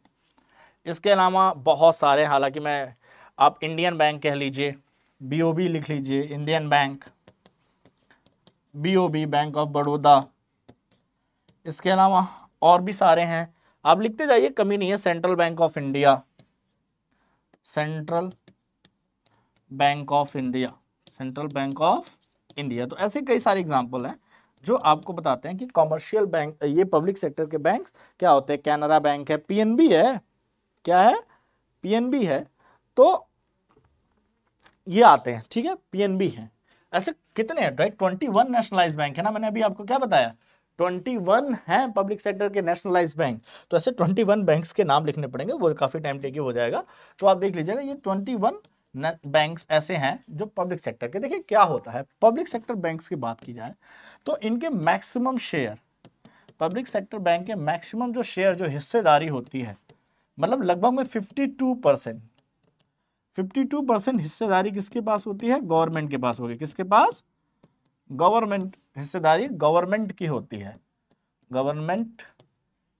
इसके अलावा बहुत सारे हालांकि मैं आप इंडियन बैंक कह लीजिए बीओबी लिख लीजिए Indian Bank BOB Bank of Baroda इसके अलावा और भी सारे हैं आप लिखते जाइए कमी नहीं है Central Bank of India Central Bank of India Central Bank of India तो ऐसे कई सारे एग्जाम्पल हैं जो आपको बताते हैं कि कॉमर्शियल बैंक ये पब्लिक सेक्टर के बैंक क्या होते हैं कैनरा बैंक है पीएनबी है क्या है पीएनबी है तो ये आते हैं ठीक है पीएनबी है ऐसे कितने हैं ट्वेंटी वन नेशनलाइज बैंक है ना मैंने अभी आपको क्या बताया ट्वेंटी वन है पब्लिक सेक्टर के नेशनलाइज बैंक तो ऐसे ट्वेंटी वन बैंक के नाम लिखने पड़ेंगे वो काफ़ी टाइम टेके हो जाएगा तो आप देख लीजिएगा ये ट्वेंटी वन बैंक्स ऐसे हैं जो पब्लिक सेक्टर के देखिए क्या होता है पब्लिक सेक्टर बैंक्स की बात की जाए तो इनके maximum share public sector bank के मैक्सिमम जो शेयर जो हिस्सेदारी होती है मतलब लगभग में फिफ्टी परसेंट 52 परसेंट हिस्सेदारी किसके पास होती है गवर्नमेंट के पास होगी किसके पास गवर्नमेंट हिस्सेदारी गवर्नमेंट की होती है गवर्नमेंट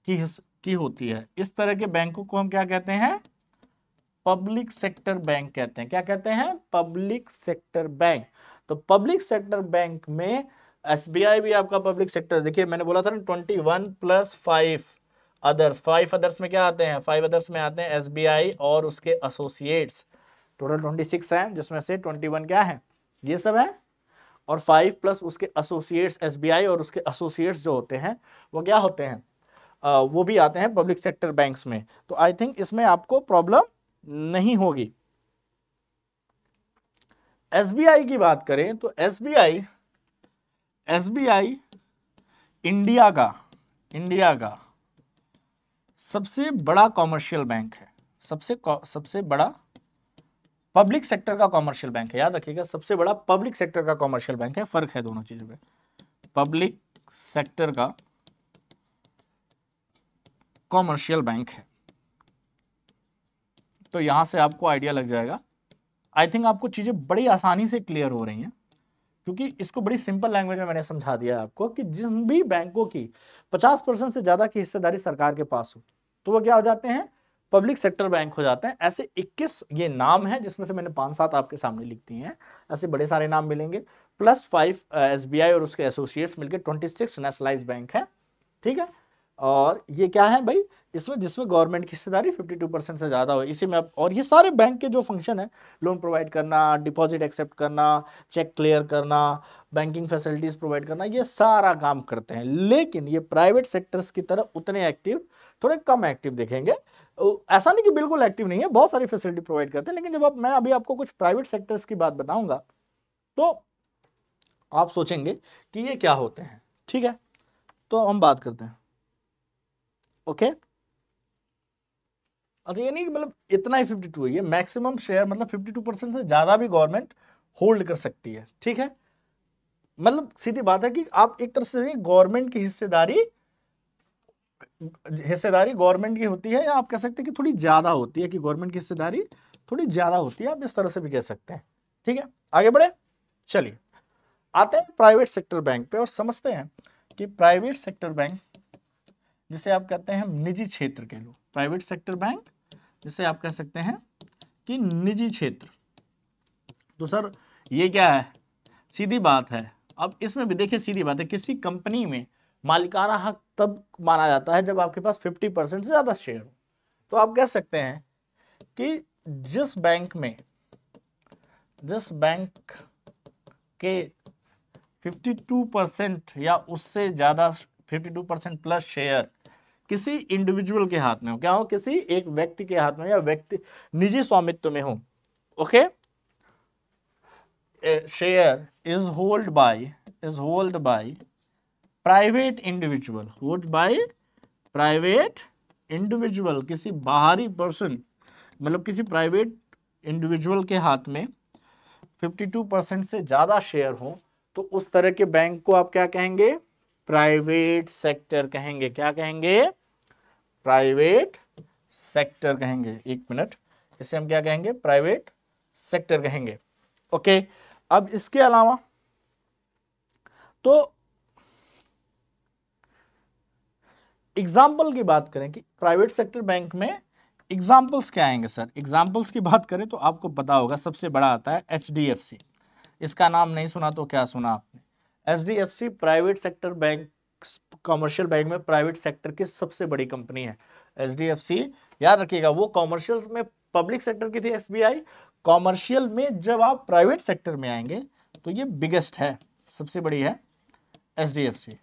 की की होती है इस तरह के बैंकों को हम क्या कहते हैं पब्लिक सेक्टर बैंक कहते हैं क्या कहते हैं पब्लिक सेक्टर बैंक तो पब्लिक सेक्टर बैंक में एसबीआई भी आपका पब्लिक सेक्टर देखिए मैंने बोला था ना twenty one plus five others five others में क्या आते हैं फाइव अदर्स में आते हैं एसबीआई और उसके एसोसिएट्स टोटल ट्वेंटी सिक्स है जिसमें से ट्वेंटी वन क्या है ये सब है और फाइव प्लस उसके एसोसिएट्स एसबीआई और उसके एसोसिएट्स जो होते हैं वो क्या होते हैं आ, वो भी आते हैं पब्लिक सेक्टर बैंक्स में तो आई थिंक इसमें आपको प्रॉब्लम नहीं होगी एसबीआई की बात करें तो एसबीआई एसबीआई इंडिया का इंडिया का सबसे बड़ा कॉमर्शियल बैंक है सबसे सबसे बड़ा पब्लिक सेक्टर का कॉमर्शियल बैंक है याद रखिएगा सबसे बड़ा पब्लिक सेक्टर का कॉमर्शियल बैंक है फर्क है दोनों चीजों में पब्लिक सेक्टर का कॉमर्शियल बैंक है तो यहां से आपको आइडिया लग जाएगा आई थिंक आपको चीजें बड़ी आसानी से क्लियर हो रही हैं क्योंकि इसको बड़ी सिंपल लैंग्वेज में मैंने समझा दिया आपको कि जिन भी बैंकों की 50 परसेंट से ज्यादा की हिस्सेदारी सरकार के पास हो तो वो क्या हो जाते हैं पब्लिक सेक्टर बैंक हो जाते हैं ऐसे 21 ये नाम हैं जिसमें से मैंने पाँच सात आपके सामने लिख दिए हैं ऐसे बड़े सारे नाम मिलेंगे प्लस फाइव एस और उसके एसोसिएट्स मिलकर ट्वेंटी सिक्स नेशनलाइज बैंक हैं ठीक है और ये क्या है भाई इसमें जिसमें गवर्नमेंट की हिस्सेदारी 52 परसेंट से ज़्यादा हो इसी में आप और ये सारे बैंक के जो फंक्शन है लोन प्रोवाइड करना डिपॉजिट एक्सेप्ट करना चेक क्लियर करना बैंकिंग फैसिलिटीज़ प्रोवाइड करना ये सारा काम करते हैं लेकिन ये प्राइवेट सेक्टर्स की तरह उतने एक्टिव थोड़े कम एक्टिव देखेंगे ऐसा नहीं कि बिल्कुल एक्टिव नहीं है बहुत सारी फैसिलिटी प्रोवाइड करते हैं लेकिन जब आप मैं अभी आपको कुछ प्राइवेट सेक्टर्स की बात बताऊंगा तो आप सोचेंगे कि ये क्या होते हैं ठीक है तो हम बात करते हैं ओके और ये नहीं मतलब इतना ही फिफ्टी है ये मैक्सिमम शेयर मतलब 52 परसेंट से ज़्यादा भी गवर्नमेंट होल्ड कर सकती है ठीक है मतलब सीधी बात है कि आप एक तरह से गवर्नमेंट की हिस्सेदारी हिस्सेदारी गवर्नमेंट की होती है या आप कह सकते हैं कि थोड़ी ज़्यादा होती है कि गवर्नमेंट की हिस्सेदारी थोड़ी ज़्यादा होती है आप इस तरह से भी कह सकते हैं ठीक है आगे बढ़े चलिए आते हैं प्राइवेट सेक्टर बैंक पे और समझते हैं कि प्राइवेट सेक्टर बैंक जिसे आप कहते हैं निजी क्षेत्र के लोग प्राइवेट सेक्टर बैंक जिसे आप कह सकते हैं कि निजी क्षेत्र तो सर ये क्या है सीधी बात है अब इसमें भी देखिए सीधी बात है किसी कंपनी में मालिकाना हक तब माना जाता है जब आपके पास 50 परसेंट से ज़्यादा शेयर हो तो आप कह सकते हैं कि जिस बैंक में जिस बैंक के 52 परसेंट या उससे ज़्यादा 52 परसेंट प्लस शेयर किसी इंडिविजुअल के हाथ में हो क्या हो किसी एक व्यक्ति के हाथ में या व्यक्ति निजी स्वामित्व में हो okay share is hold by is hold by private individual vote by private individual किसी बाहरी पर्सन मतलब किसी प्राइवेट इंडिविजुअल के हाथ में 52 परसेंट से ज़्यादा शेयर हो तो उस तरह के बैंक को आप क्या कहेंगे प्राइवेट सेक्टर कहेंगे क्या कहेंगे प्राइवेट सेक्टर कहेंगे एक मिनट इसे हम क्या कहेंगे प्राइवेट सेक्टर कहेंगे ओके अब इसके अलावा तो एग्जाम्पल की बात करें कि प्राइवेट सेक्टर बैंक में एग्जाम्पल्स क्या आएंगे सर एग्जाम्पल्स की बात करें तो आपको पता होगा सबसे बड़ा आता है एच इसका नाम नहीं सुना तो क्या सुना आपने H private sector bank commercial bank में प्राइवेट सेक्टर की सबसे बड़ी कंपनी है एच याद रखिएगा वो कॉमर्शियल में पब्लिक सेक्टर की थी एस कॉमर्शियल में जब आप प्राइवेट सेक्टर में आएंगे तो ये बिगेस्ट है सबसे बड़ी है एच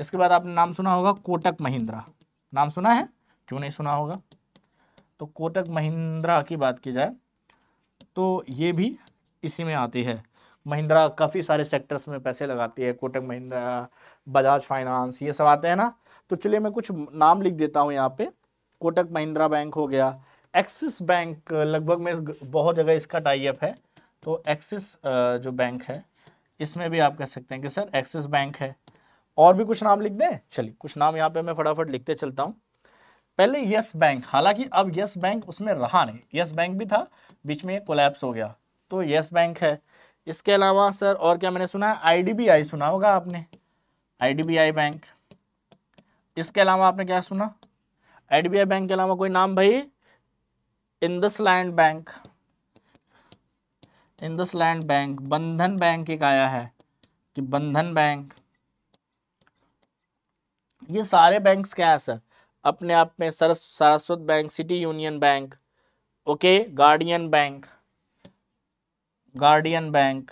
इसके बाद आपने नाम सुना होगा कोटक महिंद्रा नाम सुना है क्यों नहीं सुना होगा तो कोटक महिंद्रा की बात की जाए तो ये भी इसी में आती है महिंद्रा काफ़ी सारे सेक्टर्स में पैसे लगाती है कोटक महिंद्रा बजाज फाइनेंस ये सब आते हैं ना तो चलिए मैं कुछ नाम लिख देता हूँ यहाँ पे कोटक महिंद्रा बैंक हो गया एक्सिस बैंक लगभग में बहुत जगह इसका टाइप है तो एक्सिस जो बैंक है इसमें भी आप कह सकते हैं कि सर एक्सिस बैंक है और भी कुछ नाम लिख दें चलिए कुछ नाम यहाँ पे मैं फटाफट लिखते चलता हूँ पहले यस बैंक हालांकि अब यस बैंक उसमें रहा नहीं यस बैंक भी था बीच में कोलैप्स हो गया तो यस बैंक है इसके अलावा सर और क्या मैंने सुना है आईडीबीआई सुना होगा आपने आईडीबीआई बैंक इसके अलावा आपने क्या सुना आईडीबीआई बैंक के अलावा कोई नाम भाई IndusInd Bank IndusInd Bank Bandhan Bank एक आया है कि बंधन बैंक ये सारे बैंक क्या है सर अपने आप में sir Saraswat Bank City Union Bank okay Guardian Bank Guardian Bank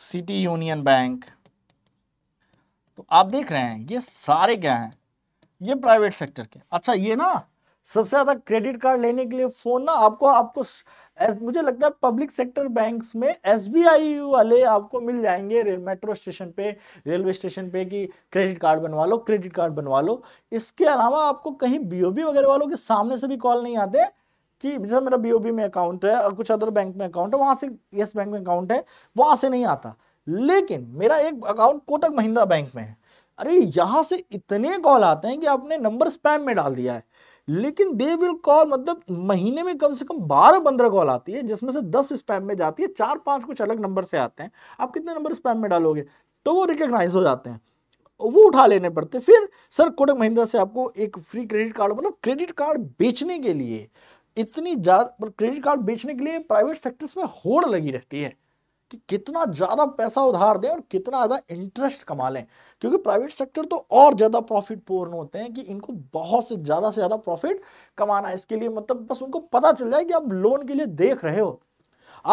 City Union Bank तो आप देख रहे हैं ये सारे क्या हैं ये प्राइवेट सेक्टर के अच्छा ये ना सबसे ज़्यादा क्रेडिट कार्ड लेने के लिए फ़ोन ना आपको आपको एस मुझे लगता है पब्लिक सेक्टर बैंक्स में एस वाले आपको मिल जाएंगे रेल मेट्रो स्टेशन पे रेलवे स्टेशन पे कि क्रेडिट कार्ड बनवा लो क्रेडिट कार्ड बनवा लो इसके अलावा आपको कहीं बीओबी वगैरह वालों के सामने से भी कॉल नहीं आते कि जैसे मेरा बीओबी में अकाउंट है और कुछ अदर बैंक में अकाउंट है वहाँ से येस बैंक में अकाउंट है वहाँ से नहीं आता लेकिन मेरा एक अकाउंट कोटक महिंद्रा बैंक में है अरे यहाँ से इतने कॉल आते हैं कि आपने नंबर स्पैम में डाल दिया है लेकिन दे विल कॉल मतलब महीने में कम से कम बारह पंद्रह कॉल आती है जिसमें से दस स्पैम में जाती है चार पाँच कुछ अलग नंबर से आते हैं आप कितने नंबर स्पैम में डालोगे तो वो रिकग्नाइज हो जाते हैं वो उठा लेने पड़ते फिर सर कोटक महिंद्रा से आपको एक फ्री क्रेडिट कार्ड मतलब क्रेडिट कार्ड बेचने के लिए इतनी ज़्यादा क्रेडिट कार्ड बेचने के लिए प्राइवेट सेक्टर्स में होड़ लगी रहती है कि कितना ज़्यादा पैसा उधार दें और कितना ज़्यादा इंटरेस्ट कमा लें क्योंकि प्राइवेट सेक्टर तो और ज़्यादा प्रॉफिट पूर्ण होते हैं कि इनको बहुत से ज़्यादा से ज़्यादा प्रॉफिट कमाना है इसके लिए मतलब बस उनको पता चल जाए कि आप लोन के लिए देख रहे हो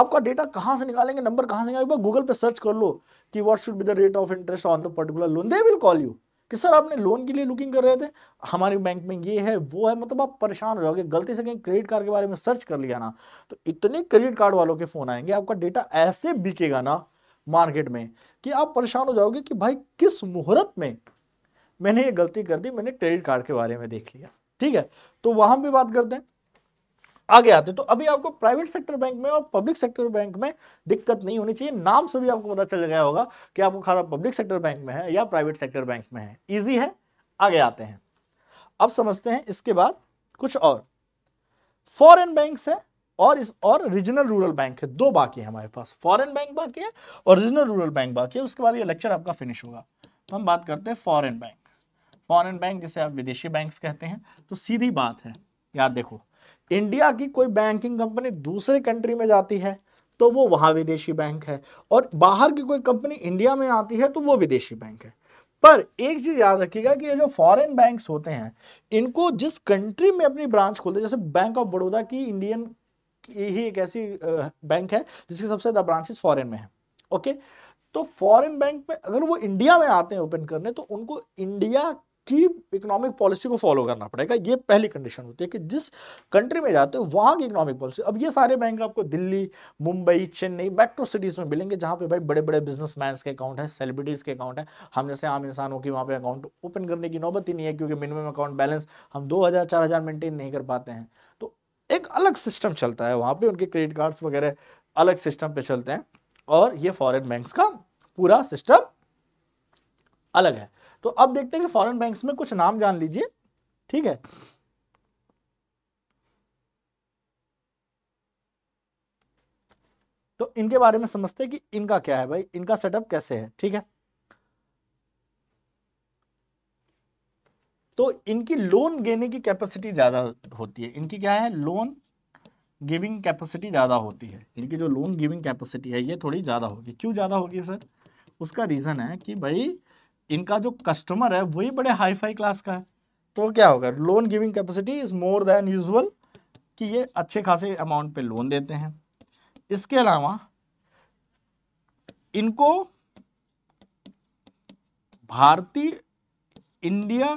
आपका डेटा कहां से निकालेंगे नंबर कहां से निकालेंगे गूगल पे सर्च कर लो कि what should be the rate of interest on the particular loan they will call you कि सर आपने लोन के लिए लुकिंग कर रहे थे हमारे बैंक में ये है वो है मतलब आप परेशान हो जाओगे गलती से कहीं क्रेडिट कार्ड के बारे में सर्च कर लिया ना तो इतने क्रेडिट कार्ड वालों के फ़ोन आएंगे आपका डेटा ऐसे बिकेगा ना मार्केट में कि आप परेशान हो जाओगे कि भाई किस मुहूर्त में मैंने ये गलती कर दी मैंने क्रेडिट कार्ड के बारे में देख लिया ठीक है तो वहां भी बात करते हैं आगे आते तो अभी आपको प्राइवेट सेक्टर बैंक में और पब्लिक सेक्टर बैंक में दिक्कत नहीं होनी चाहिए नाम से भी आपको पता चल गया होगा कि आपको खाता पब्लिक सेक्टर बैंक में है या प्राइवेट सेक्टर बैंक में है ईजी है आगे आते हैं अब समझते हैं इसके बाद कुछ और फॉरेन बैंक है और इस और रीजनल रूरल बैंक है दो बाकी है हमारे पास फॉरेन बैंक बाकी है और रीजनल रूरल बैंक बाकी है उसके बाद ये लेक्चर आपका फिनिश होगा तो हम बात करते हैं फॉरेन बैंक फॉरेन बैंक जिसे आप विदेशी बैंक्स कहते हैं तो सीधी बात है यार देखो इंडिया की कोई बैंकिंग कंपनी दूसरे कंट्री में जाती है तो वो वहां विदेशी बैंक है और बाहर की कोई कंपनी इंडिया में आती है तो वो विदेशी बैंक है पर एक चीज़ याद रखिएगा कि ये जो फॉरेन बैंक्स होते हैं इनको जिस कंट्री में अपनी ब्रांच खोलते हैं जैसे बैंक ऑफ बड़ौदा की इंडियन की ही एक ऐसी बैंक है जिसकी सबसे ज़्यादा ब्रांचेस फॉरेन में है ओके तो फॉरेन बैंक में अगर वो इंडिया में आते हैं ओपन करने तो उनको इंडिया की इकोनॉमिक पॉलिसी को फॉलो करना पड़ेगा ये पहली कंडीशन होती है कि जिस कंट्री में जाते हो वहाँ की इकोनॉमिक पॉलिसी अब ये सारे बैंक आपको दिल्ली मुंबई चेन्नई मेट्रो सिटीज़ में मिलेंगे जहाँ पे भाई बड़े बड़े बिजनेसमैन के अकाउंट है सेलिब्रिटीज़ के अकाउंट है हम जैसे आम इंसानों की वहाँ पे अकाउंट ओपन करने की नौबत ही नहीं है क्योंकि मिनिमम अकाउंट बैलेंस हम दो हज़ार चार हज़ार नहीं कर पाते हैं तो एक अलग सिस्टम चलता है वहाँ पर उनके क्रेडिट कार्ड्स वगैरह अलग सिस्टम पर चलते हैं और ये फॉरन बैंक का पूरा सिस्टम अलग है तो अब देखते हैं कि फॉरेन बैंक्स में कुछ नाम जान लीजिए ठीक है तो इनके बारे में समझते हैं कि इनका क्या है भाई इनका सेटअप कैसे है ठीक है तो इनकी लोन गेने की कैपेसिटी ज़्यादा होती है इनकी क्या है लोन गिविंग कैपेसिटी ज़्यादा होती है इनकी जो लोन गिविंग कैपेसिटी है ये थोड़ी ज़्यादा होगी क्यों ज़्यादा होगी सर उसका रीज़न है कि भाई इनका जो कस्टमर है वही बड़े हाई फाई क्लास का है तो क्या होगा loan giving capacity is more than usual कि ये अच्छे खासे अमाउंट पे लोन देते हैं इसके अलावा इनको भारतीय इंडिया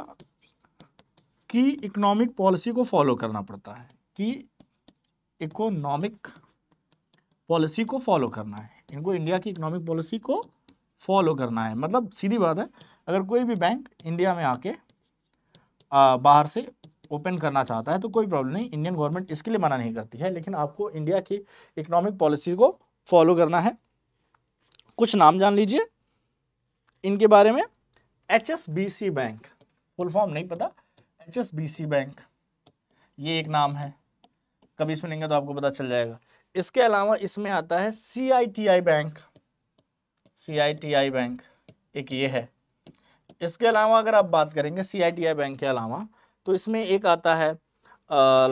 की इकोनॉमिक पॉलिसी को फॉलो करना पड़ता है कि इकोनॉमिक पॉलिसी को फॉलो करना है इनको इंडिया की इकोनॉमिक पॉलिसी को फॉलो करना है मतलब सीधी बात है अगर कोई भी बैंक इंडिया में आके आ, बाहर से ओपन करना चाहता है तो कोई प्रॉब्लम नहीं इंडियन गवर्नमेंट इसके लिए मना नहीं करती है लेकिन आपको इंडिया की इकोनॉमिक पॉलिसी को फॉलो करना है कुछ नाम जान लीजिए इनके बारे में एच बैंक फुल फॉर्म नहीं पता एच बैंक ये एक नाम है कभी सुनेंगे तो आपको पता चल जाएगा इसके अलावा इसमें आता है सी बैंक आई बैंक एक ये है इसके अलावा अगर आप बात करेंगे आई बैंक के अलावा तो इसमें एक आता है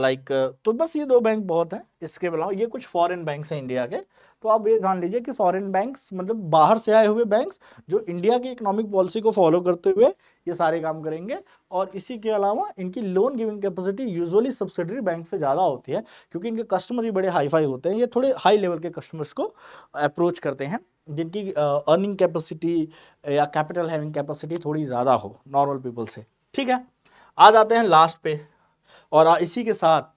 लाइक तो बस ये दो बैंक बहुत हैं इसके अलावा ये कुछ फॉरेन बैंक्स हैं इंडिया के तो आप ये जान लीजिए कि फॉरेन बैंक्स मतलब बाहर से आए हुए बैंक्स जो इंडिया की इकोनॉमिक पॉलिसी को फॉलो करते हुए ये सारे काम करेंगे और इसी के अलावा इनकी loan giving capacity usually subsidiary bank से ज़्यादा होती है क्योंकि इनके कस्टमर भी बड़े हाई फाई होते हैं ये थोड़े हाई लेवल के कस्टमर्स को अप्रोच करते हैं जिनकी अर्निंग कैपेसिटी या कैपिटल हैविंग कैपेसिटी थोड़ी ज़्यादा हो नॉर्मल पीपल से ठीक है आ जाते हैं लास्ट पे और इसी के साथ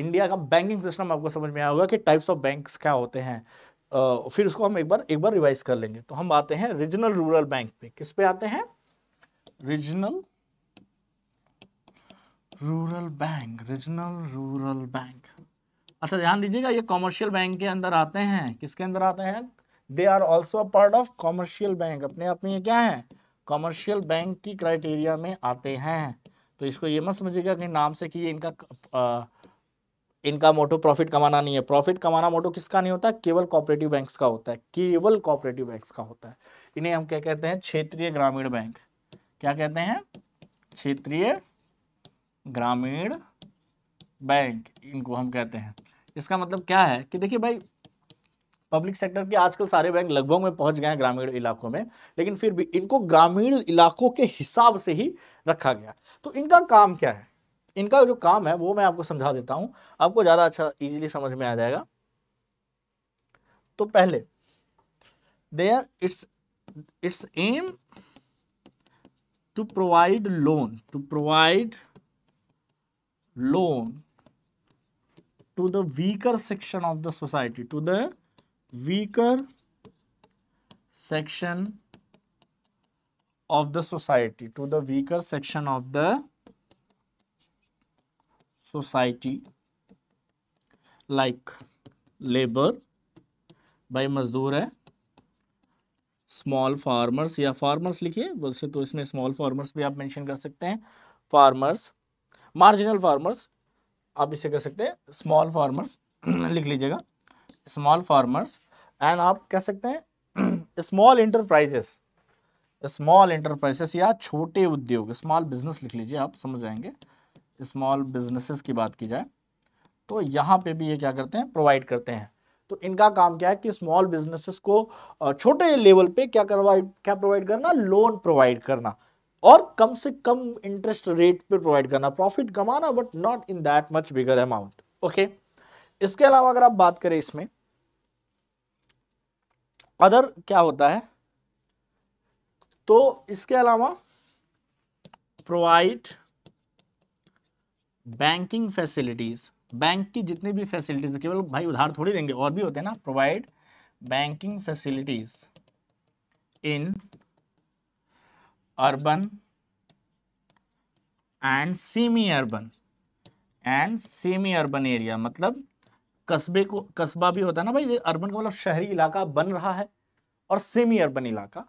इंडिया का बैंकिंग सिस्टम आपको समझ में आया होगा कि टाइप्स ऑफ बैंक्स क्या होते हैं Uh, फिर उसको हम एक बार एक बार रिवाइज कर लेंगे तो हम आते हैं रीजनल रूरल बैंक पे किस पे आते हैं regional rural bank regional rural bank अच्छा ध्यान दीजिएगा ये कॉमर्शियल बैंक के अंदर आते हैं किसके अंदर आते हैं they are also a part of commercial bank अपने आप में ये क्या है कॉमर्शियल बैंक की क्राइटेरिया में आते हैं तो इसको ये मत समझिएगा कि नाम से कि इनका आ, इनका मोटो प्रॉफिट कमाना नहीं है प्रॉफिट कमाना मोटो किसका नहीं होता केवल कॉपरेटिव बैंक्स का होता है केवल कॉपरेटिव बैंक्स का होता है इन्हें हम क्या कहते हैं क्षेत्रीय ग्रामीण बैंक क्या कहते हैं क्षेत्रीय ग्रामीण बैंक इनको हम कहते हैं इसका मतलब क्या है कि देखिए भाई पब्लिक सेक्टर के आजकल सारे बैंक लगभग में पहुंच गए हैं ग्रामीण इलाकों में लेकिन फिर भी इनको ग्रामीण इलाकों के हिसाब से ही रखा गया तो इनका काम क्या है इनका जो काम है वो मैं आपको समझा देता हूँ आपको ज़्यादा अच्छा इजीली समझ में आ जाएगा तो पहले there it's it's aim to provide loan to provide loan to the weaker section of the society to the weaker section of the society to the weaker section of the society like labor by मजदूर है स्मॉल फार्मर्स या फार्मर्स लिखिए वैसे तो इसमें स्मॉल फार्मर्स भी आप मेंशन कर सकते हैं फार्मर्स मार्जिनल फार्मर्स आप इसे कह सकते हैं स्मॉल फार्मर्स <clears throat> लिख लीजिएगा स्मॉल फार्मर्स एंड आप कह सकते हैं स्मॉल इंटरप्राइजेस स्मॉल इंटरप्राइजेस या छोटे उद्योग स्मॉल बिजनेस लिख लीजिए आप समझ जाएंगे स्मॉल बिजनेसेस की बात की जाए तो यहाँ पे भी ये क्या करते हैं प्रोवाइड करते हैं तो इनका काम क्या है कि स्मॉल बिजनेसेस को छोटे लेवल पे क्या करवाइड क्या प्रोवाइड करना लोन प्रोवाइड करना और कम से कम इंटरेस्ट रेट पे प्रोवाइड करना प्रॉफिट कमाना but not in that much bigger amount okay इसके अलावा अगर आप बात करें इसमें अदर क्या होता है तो इसके अलावा प्रोवाइड बैंकिंग फैसिलिटीज बैंक की जितनी भी फैसिलिटीज केवल भाई उधार थोड़ी देंगे और भी होते हैं ना provide banking facilities in urban and semi urban and semi urban area मतलब कस्बे को कस्बा भी होता है ना भाई अर्बन का मतलब शहरी इलाका बन रहा है और सेमी अर्बन इलाका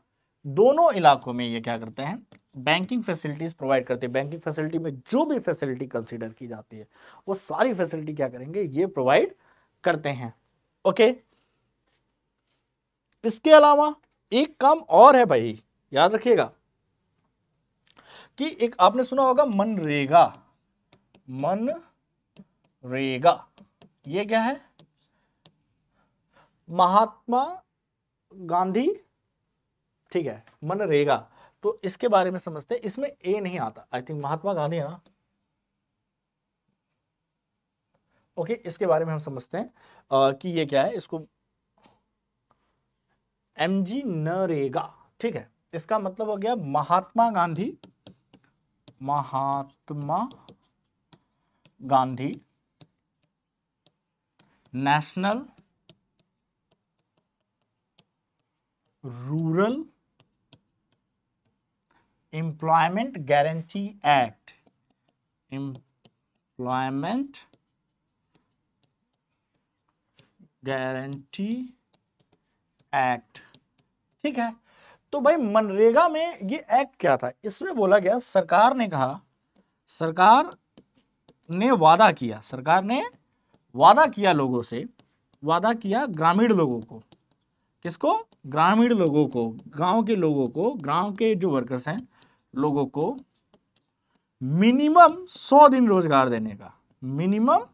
दोनों इलाकों में ये क्या करते हैं बैंकिंग फैसिलिटीज प्रोवाइड करते हैं बैंकिंग फैसिलिटी में जो भी फैसिलिटी कंसिडर की जाती है वो सारी फैसिलिटी क्या करेंगे ये प्रोवाइड करते हैं ओके इसके अलावा एक काम और है भाई याद रखिएगा कि एक आपने सुना होगा मनरेगा मनरेगा ये क्या है महात्मा गांधी ठीक है मनरेगा तो इसके बारे में समझते हैं इसमें ए नहीं आता आई थिंक महात्मा गांधी है ना ओके okay, इसके बारे में हम समझते हैं आ, कि ये क्या है इसको एम जी नरेगा ठीक है इसका मतलब हो गया Mahatma Gandhi Mahatma Gandhi National Rural Employment guarantee Act employment guarantee act ठीक है तो भाई मनरेगा में ये एक्ट क्या था इसमें बोला गया सरकार ने कहा सरकार ने वादा किया सरकार ने वादा किया लोगों से वादा किया ग्रामीण लोगों को किसको ग्रामीण लोगों को गांव के लोगों को गांव के जो वर्कर्स हैं लोगों को मिनिमम सौ दिन रोजगार देने का minimum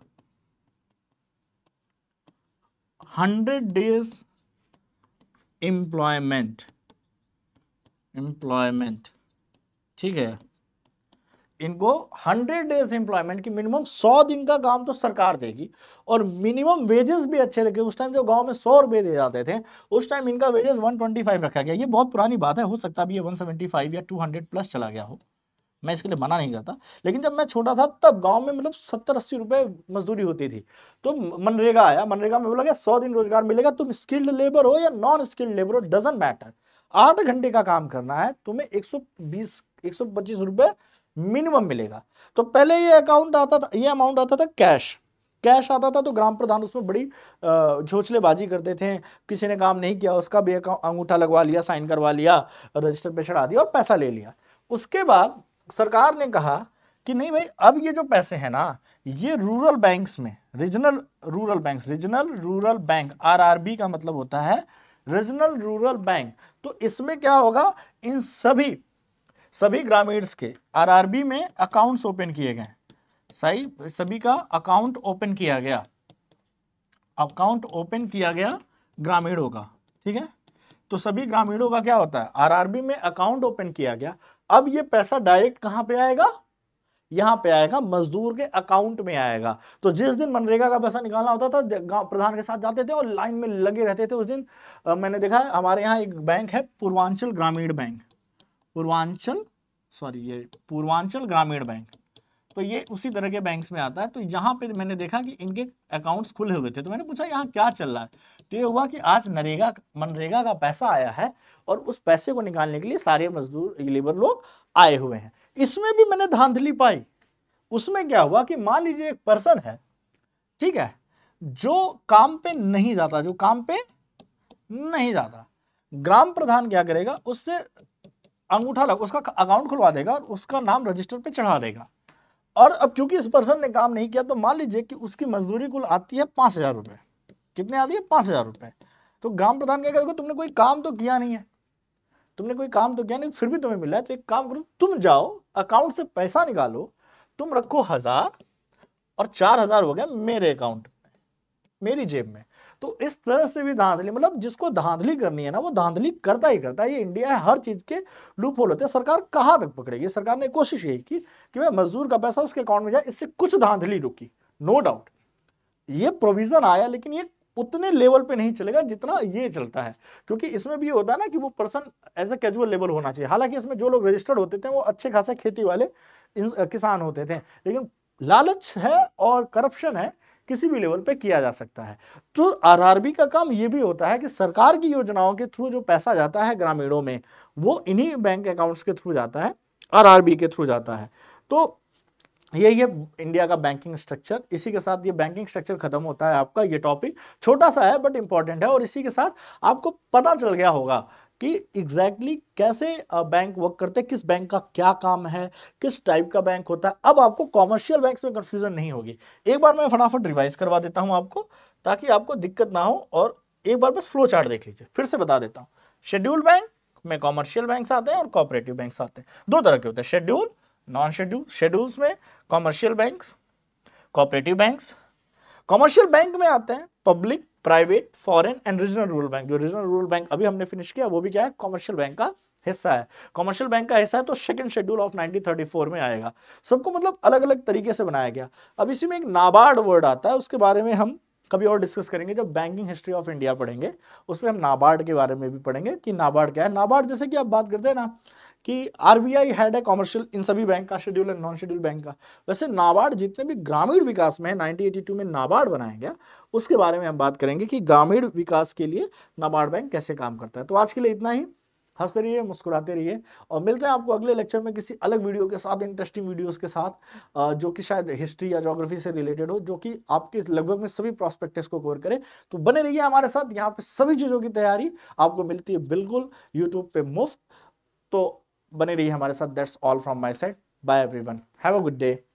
hundred days employment employment ठीक है इनको 100 डेज एम्प्लॉयमेंट की मिनिमम 100 दिन का काम तो सरकार देगी और मिनिमम वेजेस भी अच्छे रखे उस टाइम जो गांव में सौ रुपए दे जाते थे उस टाइम इनका वेजेस 125 रखा गया ये बहुत पुरानी बात है हो सकता भी ये 175 या 200 प्लस चला गया हो मैं इसके लिए मना नहीं करता लेकिन जब मैं छोटा था तब गांव में मतलब सत्तर अस्सी रुपये मजदूरी होती थी तो मनरेगा आया मनरेगा में बोला गया सौ दिन रोजगार मिलेगा तुम स्किल्ड लेबर हो या नॉन स्किल्ड लेबर हो डजेंट मैटर आठ घंटे का काम करना है तुम्हें एक सौ बीस एक सौ पच्चीस रुपये मिनिमम मिलेगा तो पहले ये अकाउंट आता था ये अमाउंट आता था कैश कैश आता था तो ग्राम प्रधान उसमें बड़ी झोचलेबाजी करते थे किसी ने काम नहीं किया उसका भी अंगूठा लगवा लिया साइन करवा लिया रजिस्टर पे चढ़ा दिया और पैसा ले लिया उसके बाद सरकार ने कहा कि नहीं भाई अब ये जो पैसे हैं ना ये रूरल बैंक्स में regional rural banks regional rural bank RRB का मतलब होता है रीजनल रूरल बैंक तो इसमें क्या होगा इन सभी सभी ग्रामीण्स के आरआरबी में अकाउंट्स ओपन किए गए सही सभी का अकाउंट ओपन किया गया अकाउंट ओपन किया गया ग्रामीणों का ठीक है तो सभी ग्रामीणों का क्या होता है आरआरबी में अकाउंट ओपन किया गया अब ये पैसा डायरेक्ट कहाँ पे आएगा यहां पे आएगा मजदूर के अकाउंट में आएगा तो जिस दिन मनरेगा का पैसा निकालना होता था गांव प्रधान के साथ जाते थे और लाइन में लगे रहते थे उस दिन आ, मैंने देखा है हमारे यहाँ एक बैंक है पूर्वांचल ग्रामीण बैंक पूर्वांचल सॉरी ये पूर्वांचल ग्रामीण बैंक तो ये उसी तरह के बैंक्स में आता है तो यहाँ पे मैंने देखा कि इनके अकाउंट्स खुले हुए थे तो मैंने पूछा यहाँ क्या चल रहा है तो ये हुआ कि आज नरेगा मनरेगा का पैसा आया है और उस पैसे को निकालने के लिए सारे मजदूर लेबर लोग आए हुए हैं इसमें भी मैंने धांधली पाई उसमें क्या हुआ कि मान लीजिए एक पर्सन है ठीक है जो काम पे नहीं जाता जो काम पे नहीं जाता ग्राम प्रधान क्या करेगा उससे अंगूठा लग उसका अकाउंट खुलवा देगा और उसका नाम रजिस्टर पे चढ़ा देगा और अब क्योंकि इस पर्सन ने काम नहीं किया तो मान लीजिए कि उसकी मजदूरी कुल आती है पाँच हज़ार रुपये कितने आती है पाँच हज़ार रुपये तो ग्राम प्रधान क्या करेगा तुमने कोई काम तो किया नहीं है तुमने कोई काम तो किया नहीं फिर भी तुम्हें मिला है तो एक काम करो तुम जाओ अकाउंट से पैसा निकालो तुम रखो हज़ार और चार हज़ार हो गया मेरे अकाउंट में मेरी जेब में तो इस तरह से भी धांधली मतलब जिसको धांधली करनी है ना वो धांधली करता ही करता है ये इंडिया है हर चीज़ के लूप होल होते हैं सरकार कहाँ तक पकड़ेगी सरकार ने कोशिश यही की कि भाई मजदूर का पैसा उसके अकाउंट में जाए इससे कुछ धांधली रुकी नो डाउट ये प्रोविज़न आया लेकिन ये उतने लेवल पे नहीं चलेगा जितना ये चलता है क्योंकि इसमें भी होता है ना कि वो person as a casual level होना चाहिए हालांकि इसमें जो लोग रजिस्टर्ड होते थे वो अच्छे खासे खेती वाले किसान होते थे लेकिन लालच है और करप्शन है किसी भी लेवल पे किया जा सकता है तो आरआरबी का काम ये भी होता है कि सरकार की योजनाओं के थ्रू जो पैसा जाता है ग्रामीणों में वो इन्हीं बैंक अकाउंट्स के थ्रू जाता है आरआरबी के थ्रू जाता है तो ये ये इंडिया का बैंकिंग स्ट्रक्चर इसी के साथ ये बैंकिंग स्ट्रक्चर खत्म होता है आपका ये टॉपिक छोटा सा है बट इंपॉर्टेंट है और इसी के साथ आपको पता चल गया होगा कि एग्जैक्टली exactly कैसे बैंक वर्क करते हैं किस बैंक का क्या काम है किस टाइप का बैंक होता है अब आपको कॉमर्शियल बैंक में कंफ्यूजन नहीं होगी एक बार मैं फटाफट रिवाइज करवा देता हूँ आपको ताकि आपको दिक्कत ना हो और एक बार बस फ्लो चार्ट देख लीजिए फिर से बता देता हूँ शेड्यूल बैंक में कॉमर्शियल बैंक आते हैं और कॉपरेटिव बैंक आते हैं दो तरह के होते हैं शेड्यूल नॉन शेड्यूल शेड्यूल्स में commercial bank cooperative bank commercial bank में आते हैं public private foreign and regional rural bank जो रीजनल रूरल बैंक अभी हमने फिनिश किया वो भी क्या है कॉमर्शियल बैंक का हिस्सा है कॉमर्शियल बैंक का हिस्सा है तो सेकंड शेड्यूल ऑफ 1934 में आएगा सबको मतलब अलग अलग तरीके से बनाया गया अब इसी में एक नाबार्ड वर्ड आता है उसके बारे में हम कभी और डिस्कस करेंगे जब बैंकिंग हिस्ट्री ऑफ इंडिया पढ़ेंगे उसमें हम नाबार्ड के बारे में भी पढ़ेंगे कि नाबार्ड क्या है नाबार्ड जैसे कि आप बात करते हैं ना कि आरबीआई हैड है कॉमर्शियल इन सभी बैंक का schedule and non schedule bank का वैसे नाबार्ड जितने भी ग्रामीण विकास में है 1982 में नाबार्ड बनाया गया उसके बारे में हम बात करेंगे कि ग्रामीण विकास के लिए नाबार्ड बैंक कैसे काम करता है तो आज के लिए इतना ही हंसते रहिए मुस्कुराते रहिए और मिलते हैं आपको अगले लेक्चर में किसी अलग वीडियो के साथ इंटरेस्टिंग वीडियोस के साथ जो कि शायद हिस्ट्री या ज्योग्राफी से रिलेटेड हो जो कि आपके लगभग में सभी प्रॉस्पेक्टस को कवर करे तो बने रहिए हमारे साथ यहाँ पे सभी चीज़ों की तैयारी आपको मिलती है बिल्कुल यूट्यूब पे मुफ्त तो बने रहिए हमारे साथ that's all from my side bye everyone have a good day